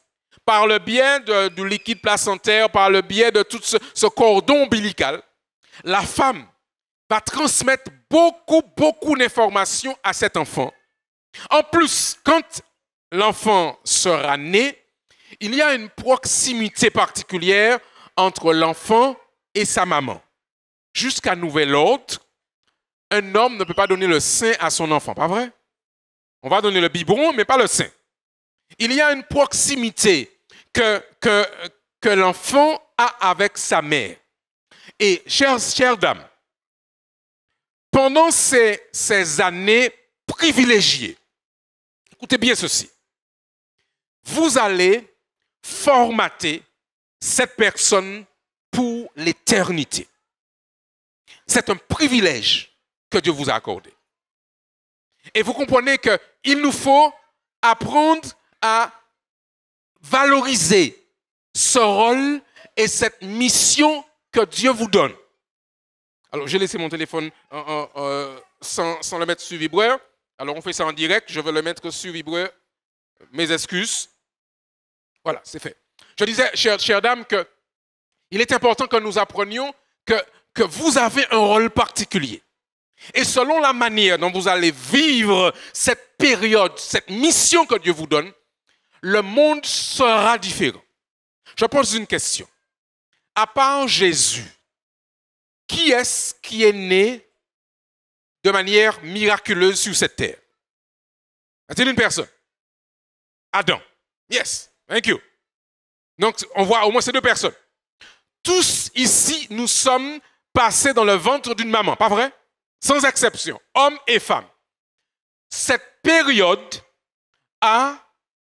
par le biais du liquide placentaire, par le biais de tout ce, ce cordon ombilical. La femme va transmettre beaucoup, beaucoup d'informations à cet enfant. En plus, quand l'enfant sera né, il y a une proximité particulière entre l'enfant et sa maman. Jusqu'à nouvel ordre, un homme ne peut pas donner le sein à son enfant, pas vrai On va donner le biberon, mais pas le sein. Il y a une proximité que, que, que l'enfant a avec sa mère. Et chère, chère dame, pendant ces, ces années privilégiées, écoutez bien ceci, vous allez formater cette personne l'éternité. C'est un privilège que Dieu vous a accordé. Et vous comprenez qu'il nous faut apprendre à valoriser ce rôle et cette mission que Dieu vous donne. Alors, j'ai laissé mon téléphone euh, euh, euh, sans, le mettre sur vibreur. Alors, on fait ça en direct. Je vais le mettre sur vibreur. Mes excuses. Voilà, c'est fait. Je disais, chère dame, que il est important que nous apprenions que, vous avez un rôle particulier. Et selon la manière dont vous allez vivre cette période, cette mission que Dieu vous donne, le monde sera différent. Je pose une question. À part Jésus, qui est-ce qui est né de manière miraculeuse sur cette terre? A-t-il une personne? Adam. Yes, thank you. Donc, on voit au moins ces deux personnes. Tous ici, nous sommes passés dans le ventre d'une maman, pas vrai Sans exception, hommes et femmes. Cette période a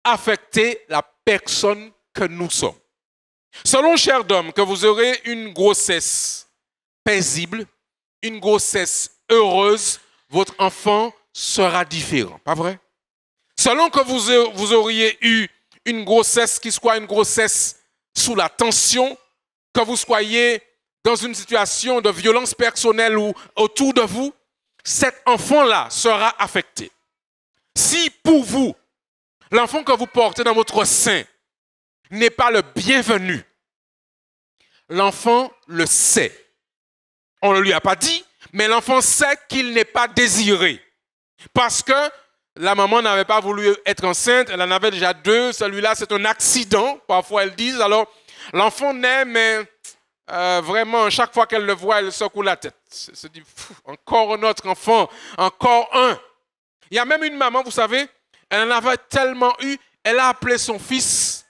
affecté la personne que nous sommes. Selon hommes, que vous aurez une grossesse paisible, une grossesse heureuse, votre enfant sera différent, pas vrai Selon que vous, vous auriez eu une grossesse qui soit une grossesse sous la tension, que vous soyez dans une situation de violence personnelle ou autour de vous, cet enfant-là sera affecté. Si pour vous, l'enfant que vous portez dans votre sein n'est pas le bienvenu, l'enfant le sait. On ne lui a pas dit, mais l'enfant sait qu'il n'est pas désiré. Parce que la maman n'avait pas voulu être enceinte, elle en avait déjà deux, celui-là c'est un accident, parfois elles disent, alors L'enfant naît, mais euh, vraiment, chaque fois qu'elle le voit, elle secoue la tête. Elle se dit, encore un autre enfant, encore un. Il y a même une maman, vous savez, elle en avait tellement eu, elle a appelé son fils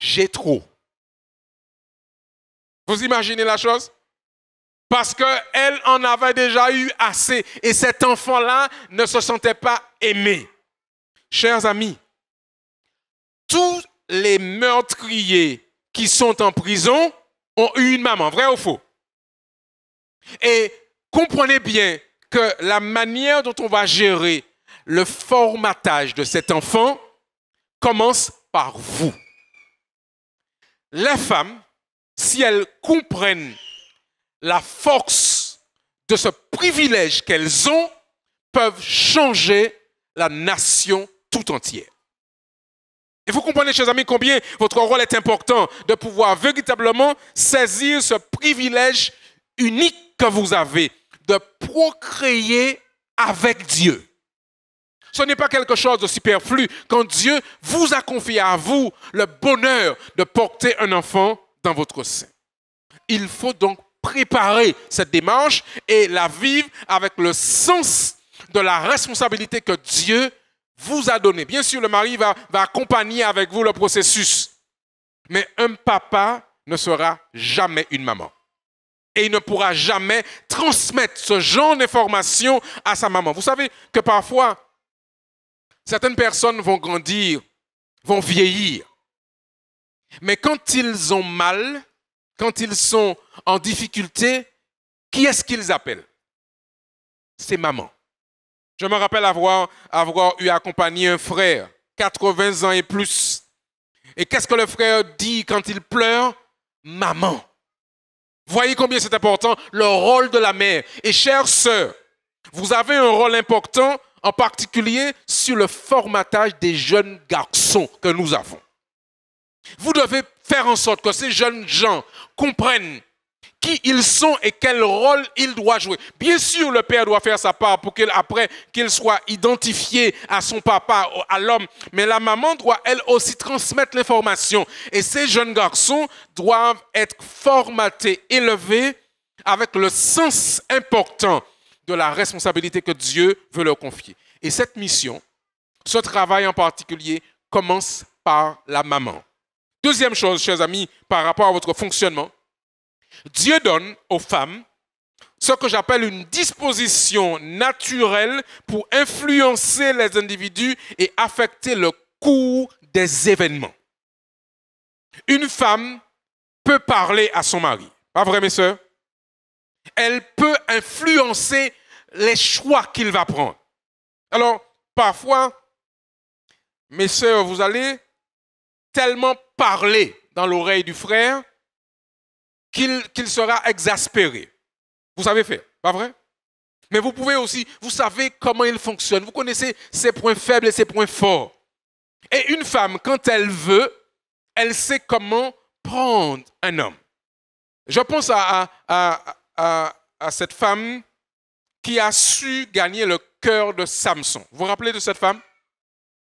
Gétro. Vous imaginez la chose Parce qu'elle en avait déjà eu assez et cet enfant-là ne se sentait pas aimé. Chers amis, tous les meurtriers qui sont en prison ont eu une maman, vrai ou faux Et comprenez bien que la manière dont on va gérer le formatage de cet enfant commence par vous. Les femmes, si elles comprennent la force de ce privilège qu'elles ont, peuvent changer la nation tout entière. Et vous comprenez, chers amis, combien votre rôle est important de pouvoir véritablement saisir ce privilège unique que vous avez de procréer avec Dieu. Ce n'est pas quelque chose de superflu quand Dieu vous a confié à vous le bonheur de porter un enfant dans votre sein. Il faut donc préparer cette démarche et la vivre avec le sens de la responsabilité que Dieu vous a donné. Bien sûr, le mari va, accompagner avec vous le processus. Mais un papa ne sera jamais une maman. Et il ne pourra jamais transmettre ce genre d'information à sa maman. Vous savez que parfois, certaines personnes vont grandir, vont vieillir. Mais quand ils ont mal, quand ils sont en difficulté, qui est-ce qu'ils appellent C'est maman. Je me rappelle avoir, eu accompagné un frère, 80 ans et plus. Et qu'est-ce que le frère dit quand il pleure Maman. Voyez combien c'est important, le rôle de la mère. Et chère sœurs, vous avez un rôle important, en particulier sur le formatage des jeunes garçons que nous avons. Vous devez faire en sorte que ces jeunes gens comprennent qui ils sont et quel rôle ils doivent jouer. Bien sûr, le père doit faire sa part pour qu'après qu'il soit identifié à son papa, à l'homme, mais la maman doit elle aussi transmettre l'information. Et ces jeunes garçons doivent être formatés, élevés avec le sens important de la responsabilité que Dieu veut leur confier. Et cette mission, ce travail en particulier, commence par la maman. Deuxième chose, chers amis, par rapport à votre fonctionnement, Dieu donne aux femmes ce que j'appelle une disposition naturelle pour influencer les individus et affecter le cours des événements. Une femme peut parler à son mari, pas vrai mes soeurs Elle peut influencer les choix qu'il va prendre. Alors, parfois, mes soeurs, vous allez tellement parler dans l'oreille du frère qu'il sera exaspéré. Vous savez faire, pas vrai? Mais vous pouvez aussi, vous savez comment il fonctionne. Vous connaissez ses points faibles et ses points forts. Et une femme, quand elle veut, elle sait comment prendre un homme. Je pense à, à cette femme qui a su gagner le cœur de Samson. Vous vous rappelez de cette femme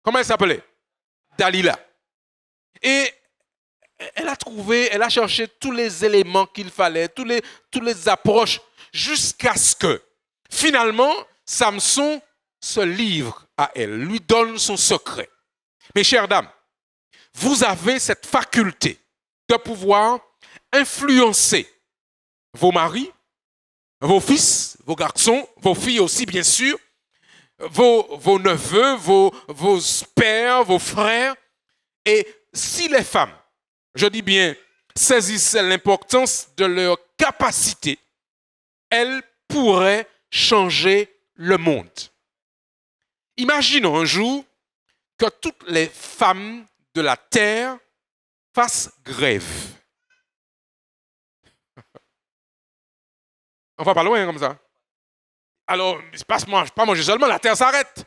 Comment elle s'appelait Dalila. Et elle a trouvé, elle a cherché tous les éléments qu'il fallait, tous les, approches, jusqu'à ce que, finalement, Samson se livre à elle, lui donne son secret. Mes chères dames, vous avez cette faculté de pouvoir influencer vos maris, vos fils, vos garçons, vos filles aussi, bien sûr, vos, neveux, vos pères, vos frères. Et si les femmes je dis bien, saisissez l'importance de leur capacité. Elles pourraient changer le monde. Imaginons un jour que toutes les femmes de la terre fassent grève. On va pas loin hein, comme ça. Alors, pas, pas manger seulement, la terre s'arrête.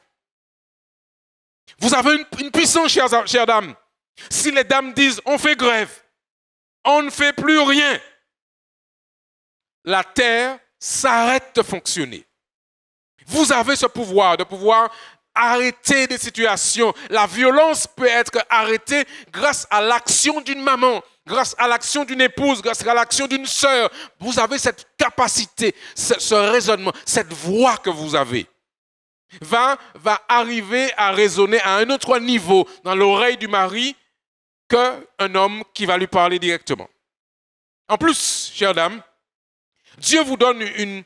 Vous avez une, puissance, chère dame. dames. Si les dames disent on fait grève, on ne fait plus rien, la terre s'arrête de fonctionner. Vous avez ce pouvoir de pouvoir arrêter des situations. La violence peut être arrêtée grâce à l'action d'une maman, grâce à l'action d'une épouse, grâce à l'action d'une sœur. Vous avez cette capacité, ce, raisonnement, cette voix que vous avez. Va, va arriver à raisonner à un autre niveau dans l'oreille du mari un homme qui va lui parler directement. En plus, chère dames, Dieu vous donne une,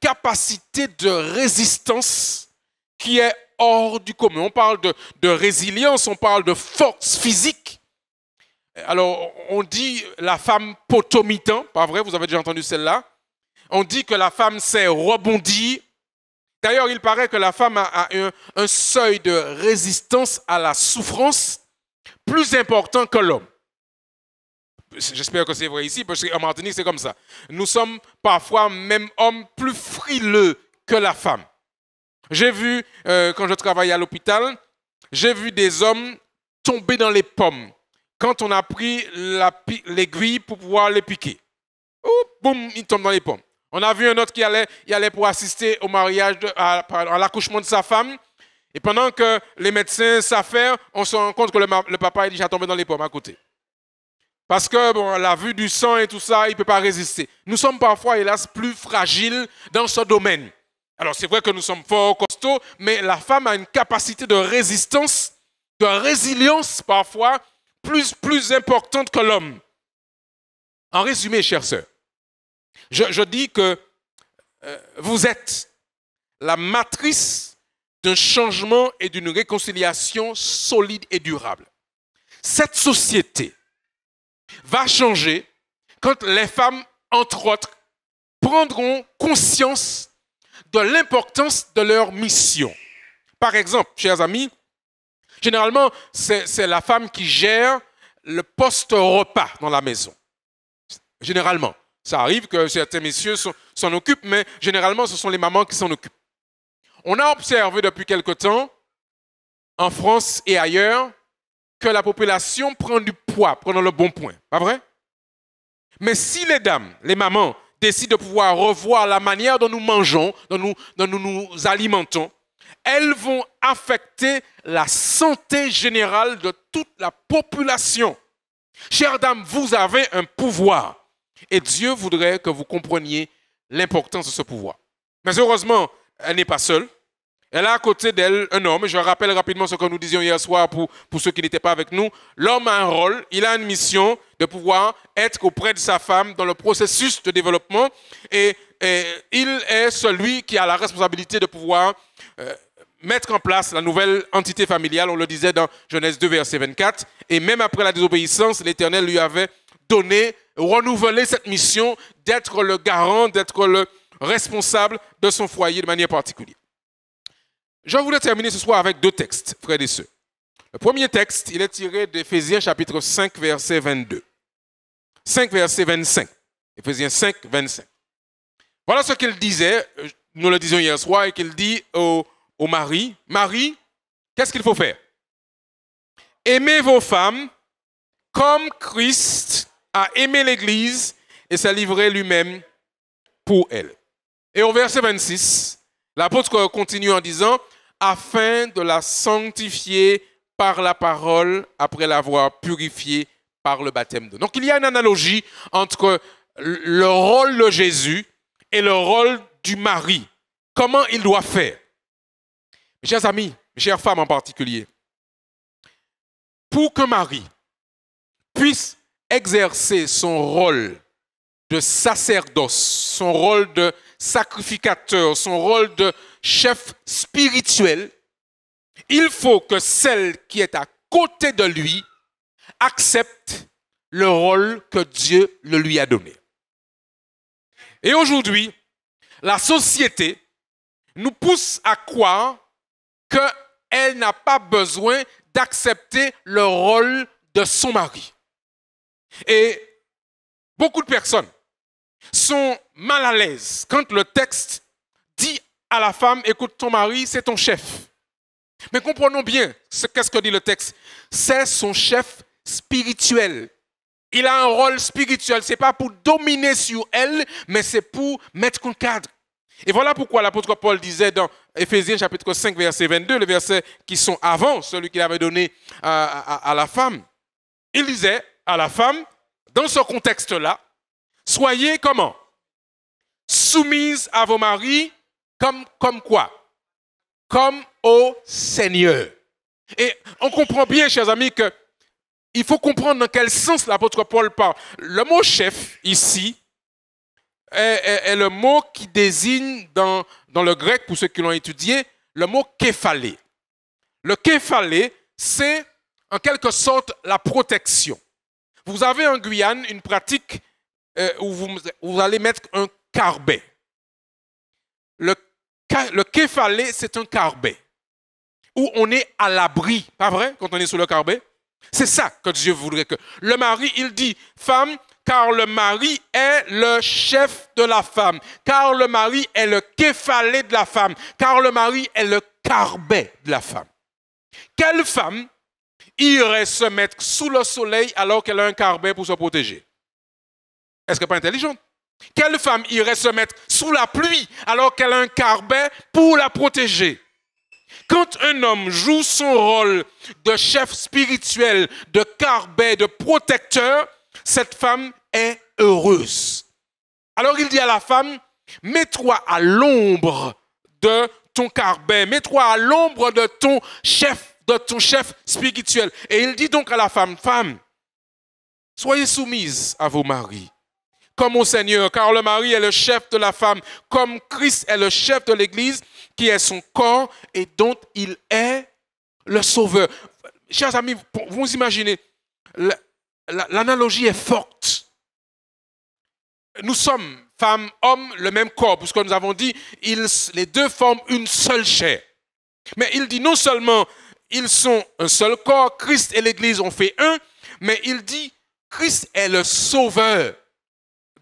capacité de résistance qui est hors du commun. On parle de, résilience, on parle de force physique. Alors, on dit la femme potomitan, pas vrai, vous avez déjà entendu celle-là. On dit que la femme s'est rebondie. D'ailleurs, il paraît que la femme a, un seuil de résistance à la souffrance plus important que l'homme. J'espère que c'est vrai ici, parce qu'en Martinique, c'est comme ça. Nous sommes parfois même hommes plus frileux que la femme. J'ai vu, euh, quand je travaillais à l'hôpital, j'ai vu des hommes tomber dans les pommes quand on a pris l'aiguille pour pouvoir les piquer. boum, ils tombent dans les pommes. On a vu un autre qui allait, il allait pour assister au mariage, à l'accouchement de sa femme. Et pendant que les médecins s'affairent, on se rend compte que le, papa est déjà tombé dans les pommes à côté. Parce que bon, la vue du sang et tout ça, il ne peut pas résister. Nous sommes parfois, hélas, plus fragiles dans ce domaine. Alors c'est vrai que nous sommes forts, costauds, mais la femme a une capacité de résistance, de résilience parfois plus, plus importante que l'homme. En résumé, chère sœur, je, dis que euh, vous êtes la matrice d'un changement et d'une réconciliation solide et durable. Cette société va changer quand les femmes, entre autres, prendront conscience de l'importance de leur mission. Par exemple, chers amis, généralement, c'est la femme qui gère le poste repas dans la maison. Généralement. Ça arrive que certains messieurs s'en occupent, mais généralement, ce sont les mamans qui s'en occupent. On a observé depuis quelque temps, en France et ailleurs, que la population prend du poids, prenant le bon point. Pas vrai? Mais si les dames, les mamans, décident de pouvoir revoir la manière dont nous mangeons, dont nous dont nous, nous alimentons, elles vont affecter la santé générale de toute la population. Chères dames, vous avez un pouvoir. Et Dieu voudrait que vous compreniez l'importance de ce pouvoir. Mais heureusement, elle n'est pas seule. Elle a à côté d'elle un homme. Je rappelle rapidement ce que nous disions hier soir pour, pour ceux qui n'étaient pas avec nous. L'homme a un rôle, il a une mission de pouvoir être auprès de sa femme dans le processus de développement. Et, il est celui qui a la responsabilité de pouvoir euh, mettre en place la nouvelle entité familiale. On le disait dans Genèse 2, verset 24. Et même après la désobéissance, l'Éternel lui avait donné, renouvelé cette mission d'être le garant, d'être le responsable de son foyer de manière particulière. Je voulais terminer ce soir avec deux textes, frères et sœurs. Le premier texte, il est tiré d'Éphésiens chapitre 5, verset 22. 5, verset 25. Éphésiens 5, 25. Voilà ce qu'il disait, euh, nous le disions hier soir, et qu'il dit au, au mari, Marie, qu'est-ce qu'il faut faire Aimez vos femmes comme Christ a aimé l'Église et s'est livré lui-même pour elle. Et au verset 26, l'apôtre continue en disant, afin de la sanctifier par la parole après l'avoir purifiée par le baptême Donc il y a une analogie entre le rôle de Jésus et le rôle du mari. Comment il doit faire Mes chers amis, mes chères femmes en particulier, pour que Marie puisse exercer son rôle de sacerdoce, son rôle de sacrificateur, son rôle de chef spirituel, il faut que celle qui est à côté de lui accepte le rôle que Dieu le lui a donné. Et aujourd'hui, la société nous pousse à croire qu'elle n'a pas besoin d'accepter le rôle de son mari. Et beaucoup de personnes sont mal à l'aise quand le texte dit à la femme, écoute, ton mari, c'est ton chef. Mais comprenons bien ce qu'est-ce que dit le texte. C'est son chef spirituel. Il a un rôle spirituel. C'est pas pour dominer sur elle, mais c'est pour mettre un cadre. Et voilà pourquoi l'apôtre Paul disait dans Ephésiens chapitre 5, verset 22, les versets qui sont avant celui qu'il avait donné à la femme. Il disait à la femme, dans ce contexte-là, soyez comment Soumises à vos maris comme, comme quoi Comme au Seigneur. Et on comprend bien, chers amis, que il faut comprendre dans quel sens l'apôtre Paul parle. Le mot chef ici est, le mot qui désigne dans, dans, le grec, pour ceux qui l'ont étudié, le mot képhalé. Le képhalé, c'est en quelque sorte la protection. Vous avez en Guyane une pratique euh, vous, allez mettre un carbet. Le, le c'est un carbet. Où on est à l'abri, pas vrai, quand on est sous le carbet C'est ça que Dieu voudrait que. Le mari, il dit, femme, car le mari est le chef de la femme, car le mari est le képhalé de la femme, car le mari est le carbet de la femme. Quelle femme irait se mettre sous le soleil alors qu'elle a un carbet pour se protéger est-ce que pas intelligente Quelle femme irait se mettre sous la pluie alors qu'elle a un carbet pour la protéger quand un homme joue son rôle de chef spirituel, de carbet, de protecteur, cette femme est heureuse. Alors il dit à la femme, mets-toi à l'ombre de ton carbet, mets-toi à l'ombre de ton chef, de ton chef spirituel. Et il dit donc à la femme, femme, soyez soumise à vos maris, comme au Seigneur, car le mari est le chef de la femme, comme Christ est le chef de l'Église, qui est son corps et dont il est le sauveur. Chers amis, vous imaginez, l'analogie est forte. Nous sommes, femmes, hommes, le même corps, puisque nous avons dit, les deux forment une seule chair. Mais il dit non seulement, ils sont un seul corps, Christ et l'Église ont fait un, mais il dit, Christ est le sauveur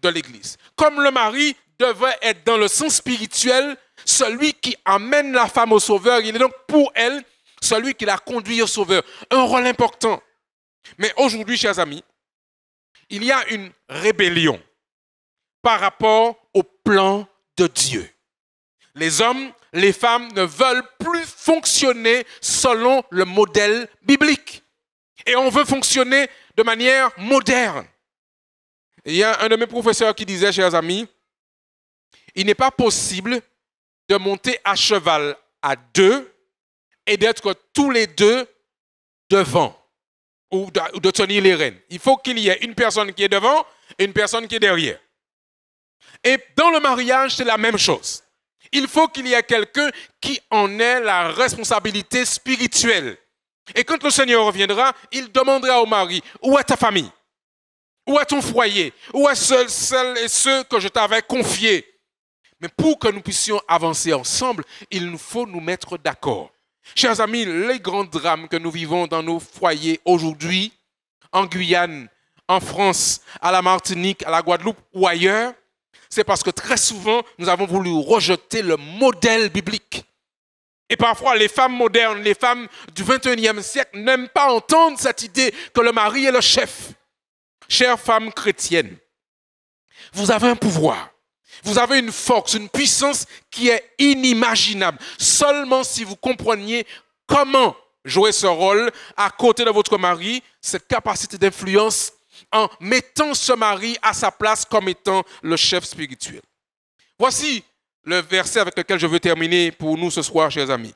de l'Église. Comme le mari devrait être dans le sens spirituel, celui qui amène la femme au Sauveur, il est donc pour elle celui qui la conduit au Sauveur. Un rôle important. Mais aujourd'hui, chers amis, il y a une rébellion par rapport au plan de Dieu. Les hommes, les femmes ne veulent plus fonctionner selon le modèle biblique. Et on veut fonctionner de manière moderne. Il y a un de mes professeurs qui disait, chers amis, il n'est pas possible de monter à cheval à deux et d'être tous les deux devant ou de, tenir les rênes. Il faut qu'il y ait une personne qui est devant et une personne qui est derrière. Et dans le mariage, c'est la même chose. Il faut qu'il y ait quelqu'un qui en ait la responsabilité spirituelle. Et quand le Seigneur reviendra, il demandera au mari, où est ta famille où est ton foyer Où est celles, et ceux que je t'avais confiés Mais pour que nous puissions avancer ensemble, il nous faut nous mettre d'accord. Chers amis, les grands drames que nous vivons dans nos foyers aujourd'hui, en Guyane, en France, à la Martinique, à la Guadeloupe ou ailleurs, c'est parce que très souvent, nous avons voulu rejeter le modèle biblique. Et parfois, les femmes modernes, les femmes du 21e siècle n'aiment pas entendre cette idée que le mari est le chef, Chères femmes chrétiennes, vous avez un pouvoir. Vous avez une force, une puissance qui est inimaginable. Seulement si vous compreniez comment jouer ce rôle à côté de votre mari, cette capacité d'influence en mettant ce mari à sa place comme étant le chef spirituel. Voici le verset avec lequel je veux terminer pour nous ce soir, chers amis.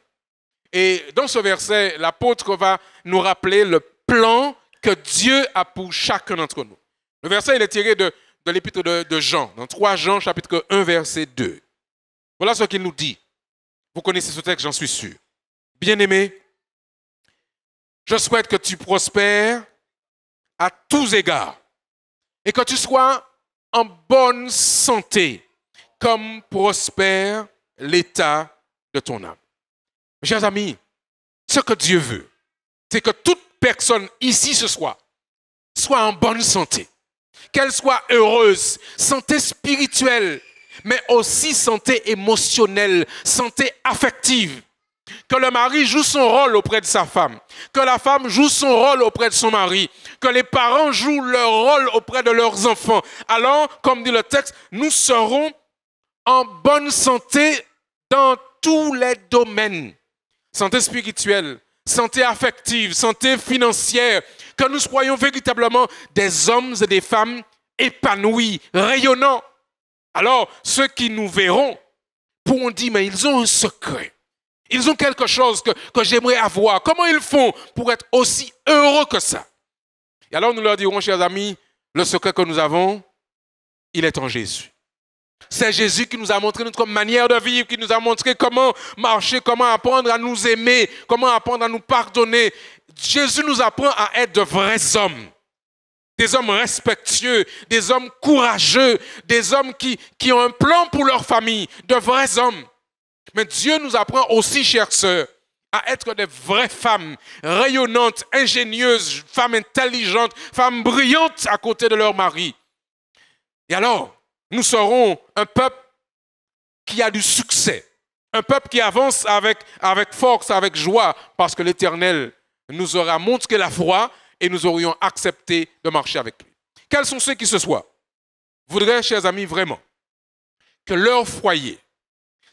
Et dans ce verset, l'apôtre va nous rappeler le plan que Dieu a pour chacun d'entre nous. Le verset, il est tiré de, de l'épître de, Jean, dans 3 Jean chapitre 1, verset 2. Voilà ce qu'il nous dit. Vous connaissez ce texte, j'en suis sûr. Bien-aimé, je souhaite que tu prospères à tous égards et que tu sois en bonne santé, comme prospère l'état de ton âme. Chers amis, ce que Dieu veut, c'est que toute personne ici ce soir soit en bonne santé, qu'elle soit heureuse, santé spirituelle, mais aussi santé émotionnelle, santé affective. Que le mari joue son rôle auprès de sa femme, que la femme joue son rôle auprès de son mari, que les parents jouent leur rôle auprès de leurs enfants. Alors, comme dit le texte, nous serons en bonne santé dans tous les domaines. Santé spirituelle, santé affective, santé financière, que nous soyons véritablement des hommes et des femmes épanouis, rayonnants. Alors, ceux qui nous verront pourront dire, mais ils ont un secret. Ils ont quelque chose que, que j'aimerais avoir. Comment ils font pour être aussi heureux que ça Et alors nous leur dirons, chers amis, le secret que nous avons, il est en Jésus. C'est Jésus qui nous a montré notre manière de vivre, qui nous a montré comment marcher, comment apprendre à nous aimer, comment apprendre à nous pardonner. Jésus nous apprend à être de vrais hommes, des hommes respectueux, des hommes courageux, des hommes qui, ont un plan pour leur famille, de vrais hommes. Mais Dieu nous apprend aussi, chers sœurs, à être des vraies femmes, rayonnantes, ingénieuses, femmes intelligentes, femmes brillantes à côté de leur mari. Et alors, nous serons un peuple qui a du succès, un peuple qui avance avec, avec force, avec joie, parce que l'Éternel nous aura montré la foi et nous aurions accepté de marcher avec lui. Quels sont ceux qui ce soient voudraient, chers amis, vraiment que leur foyer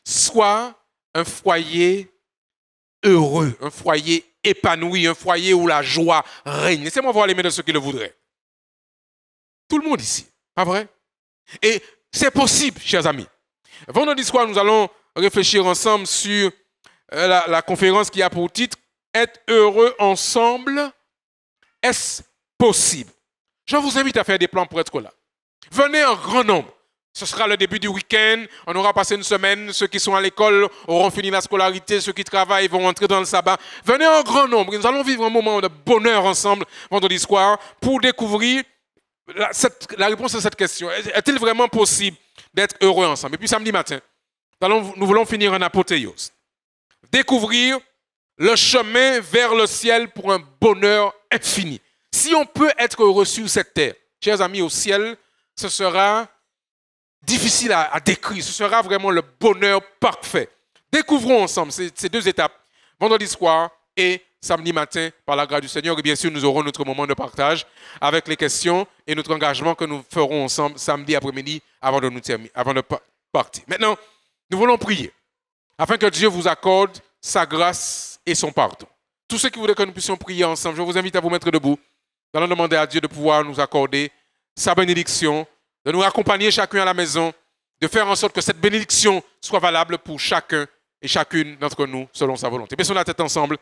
soit un foyer heureux, un foyer épanoui, un foyer où la joie règne. Laissez-moi voir les mains de ceux qui le voudraient. Tout le monde ici, pas vrai et c'est possible, chers amis. Vendredi soir, nous allons réfléchir ensemble sur euh, la, conférence qui a pour titre Être heureux ensemble, est-ce possible Je vous invite à faire des plans pour être là. Venez en grand nombre. Ce sera le début du week-end. On aura passé une semaine. Ceux qui sont à l'école auront fini la scolarité. Ceux qui travaillent vont entrer dans le sabbat. Venez en grand nombre. Nous allons vivre un moment de bonheur ensemble vendredi soir pour découvrir la, réponse à cette question. Est-il vraiment possible d'être heureux ensemble Et puis samedi matin, nous, voulons finir en apothéose. Découvrir le chemin vers le ciel pour un bonheur infini. Si on peut être heureux sur cette terre, chers amis, au ciel, ce sera difficile à, décrire. Ce sera vraiment le bonheur parfait. Découvrons ensemble ces, ces deux étapes, vendredi soir et samedi matin par la grâce du Seigneur. Et bien sûr, nous aurons notre moment de partage avec les questions et notre engagement que nous ferons ensemble samedi après-midi avant de, nous terminer, avant de partir. Maintenant, nous voulons prier afin que Dieu vous accorde sa grâce et son pardon. Tous ceux qui voudraient que nous puissions prier ensemble, je vous invite à vous mettre debout. Nous allons demander à Dieu de pouvoir nous accorder sa bénédiction, de nous accompagner chacun à la maison, de faire en sorte que cette bénédiction soit valable pour chacun et chacune d'entre nous selon sa volonté. Baissons la tête ensemble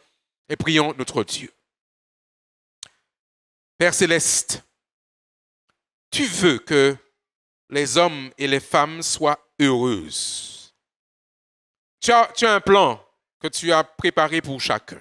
et prions notre Dieu. Père céleste, tu veux que les hommes et les femmes soient heureuses. Tu as, un plan que tu as préparé pour chacun.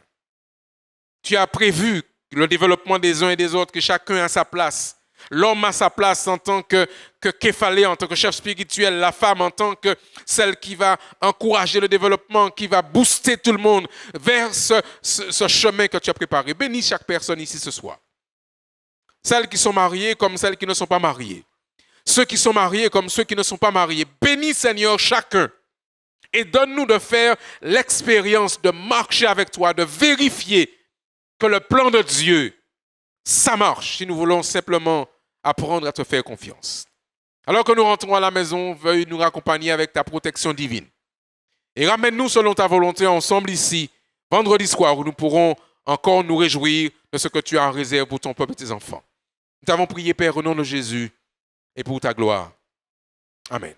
Tu as prévu le développement des uns et des autres, que chacun a sa place, L'homme a sa place en tant que, que en tant que chef spirituel, la femme en tant que celle qui va encourager le développement, qui va booster tout le monde vers ce, ce chemin que tu as préparé. Bénis chaque personne ici ce soir. Celles qui sont mariées comme celles qui ne sont pas mariées. Ceux qui sont mariés comme ceux qui ne sont pas mariés. Bénis Seigneur chacun et donne-nous de faire l'expérience de marcher avec toi, de vérifier que le plan de Dieu, ça marche si nous voulons simplement apprendre à te faire confiance. Alors que nous rentrons à la maison, veuille nous accompagner avec ta protection divine. Et ramène-nous selon ta volonté ensemble ici, vendredi soir, où nous pourrons encore nous réjouir de ce que tu as en réserve pour ton peuple et tes enfants. Nous t'avons prié, Père, au nom de Jésus et pour ta gloire. Amen.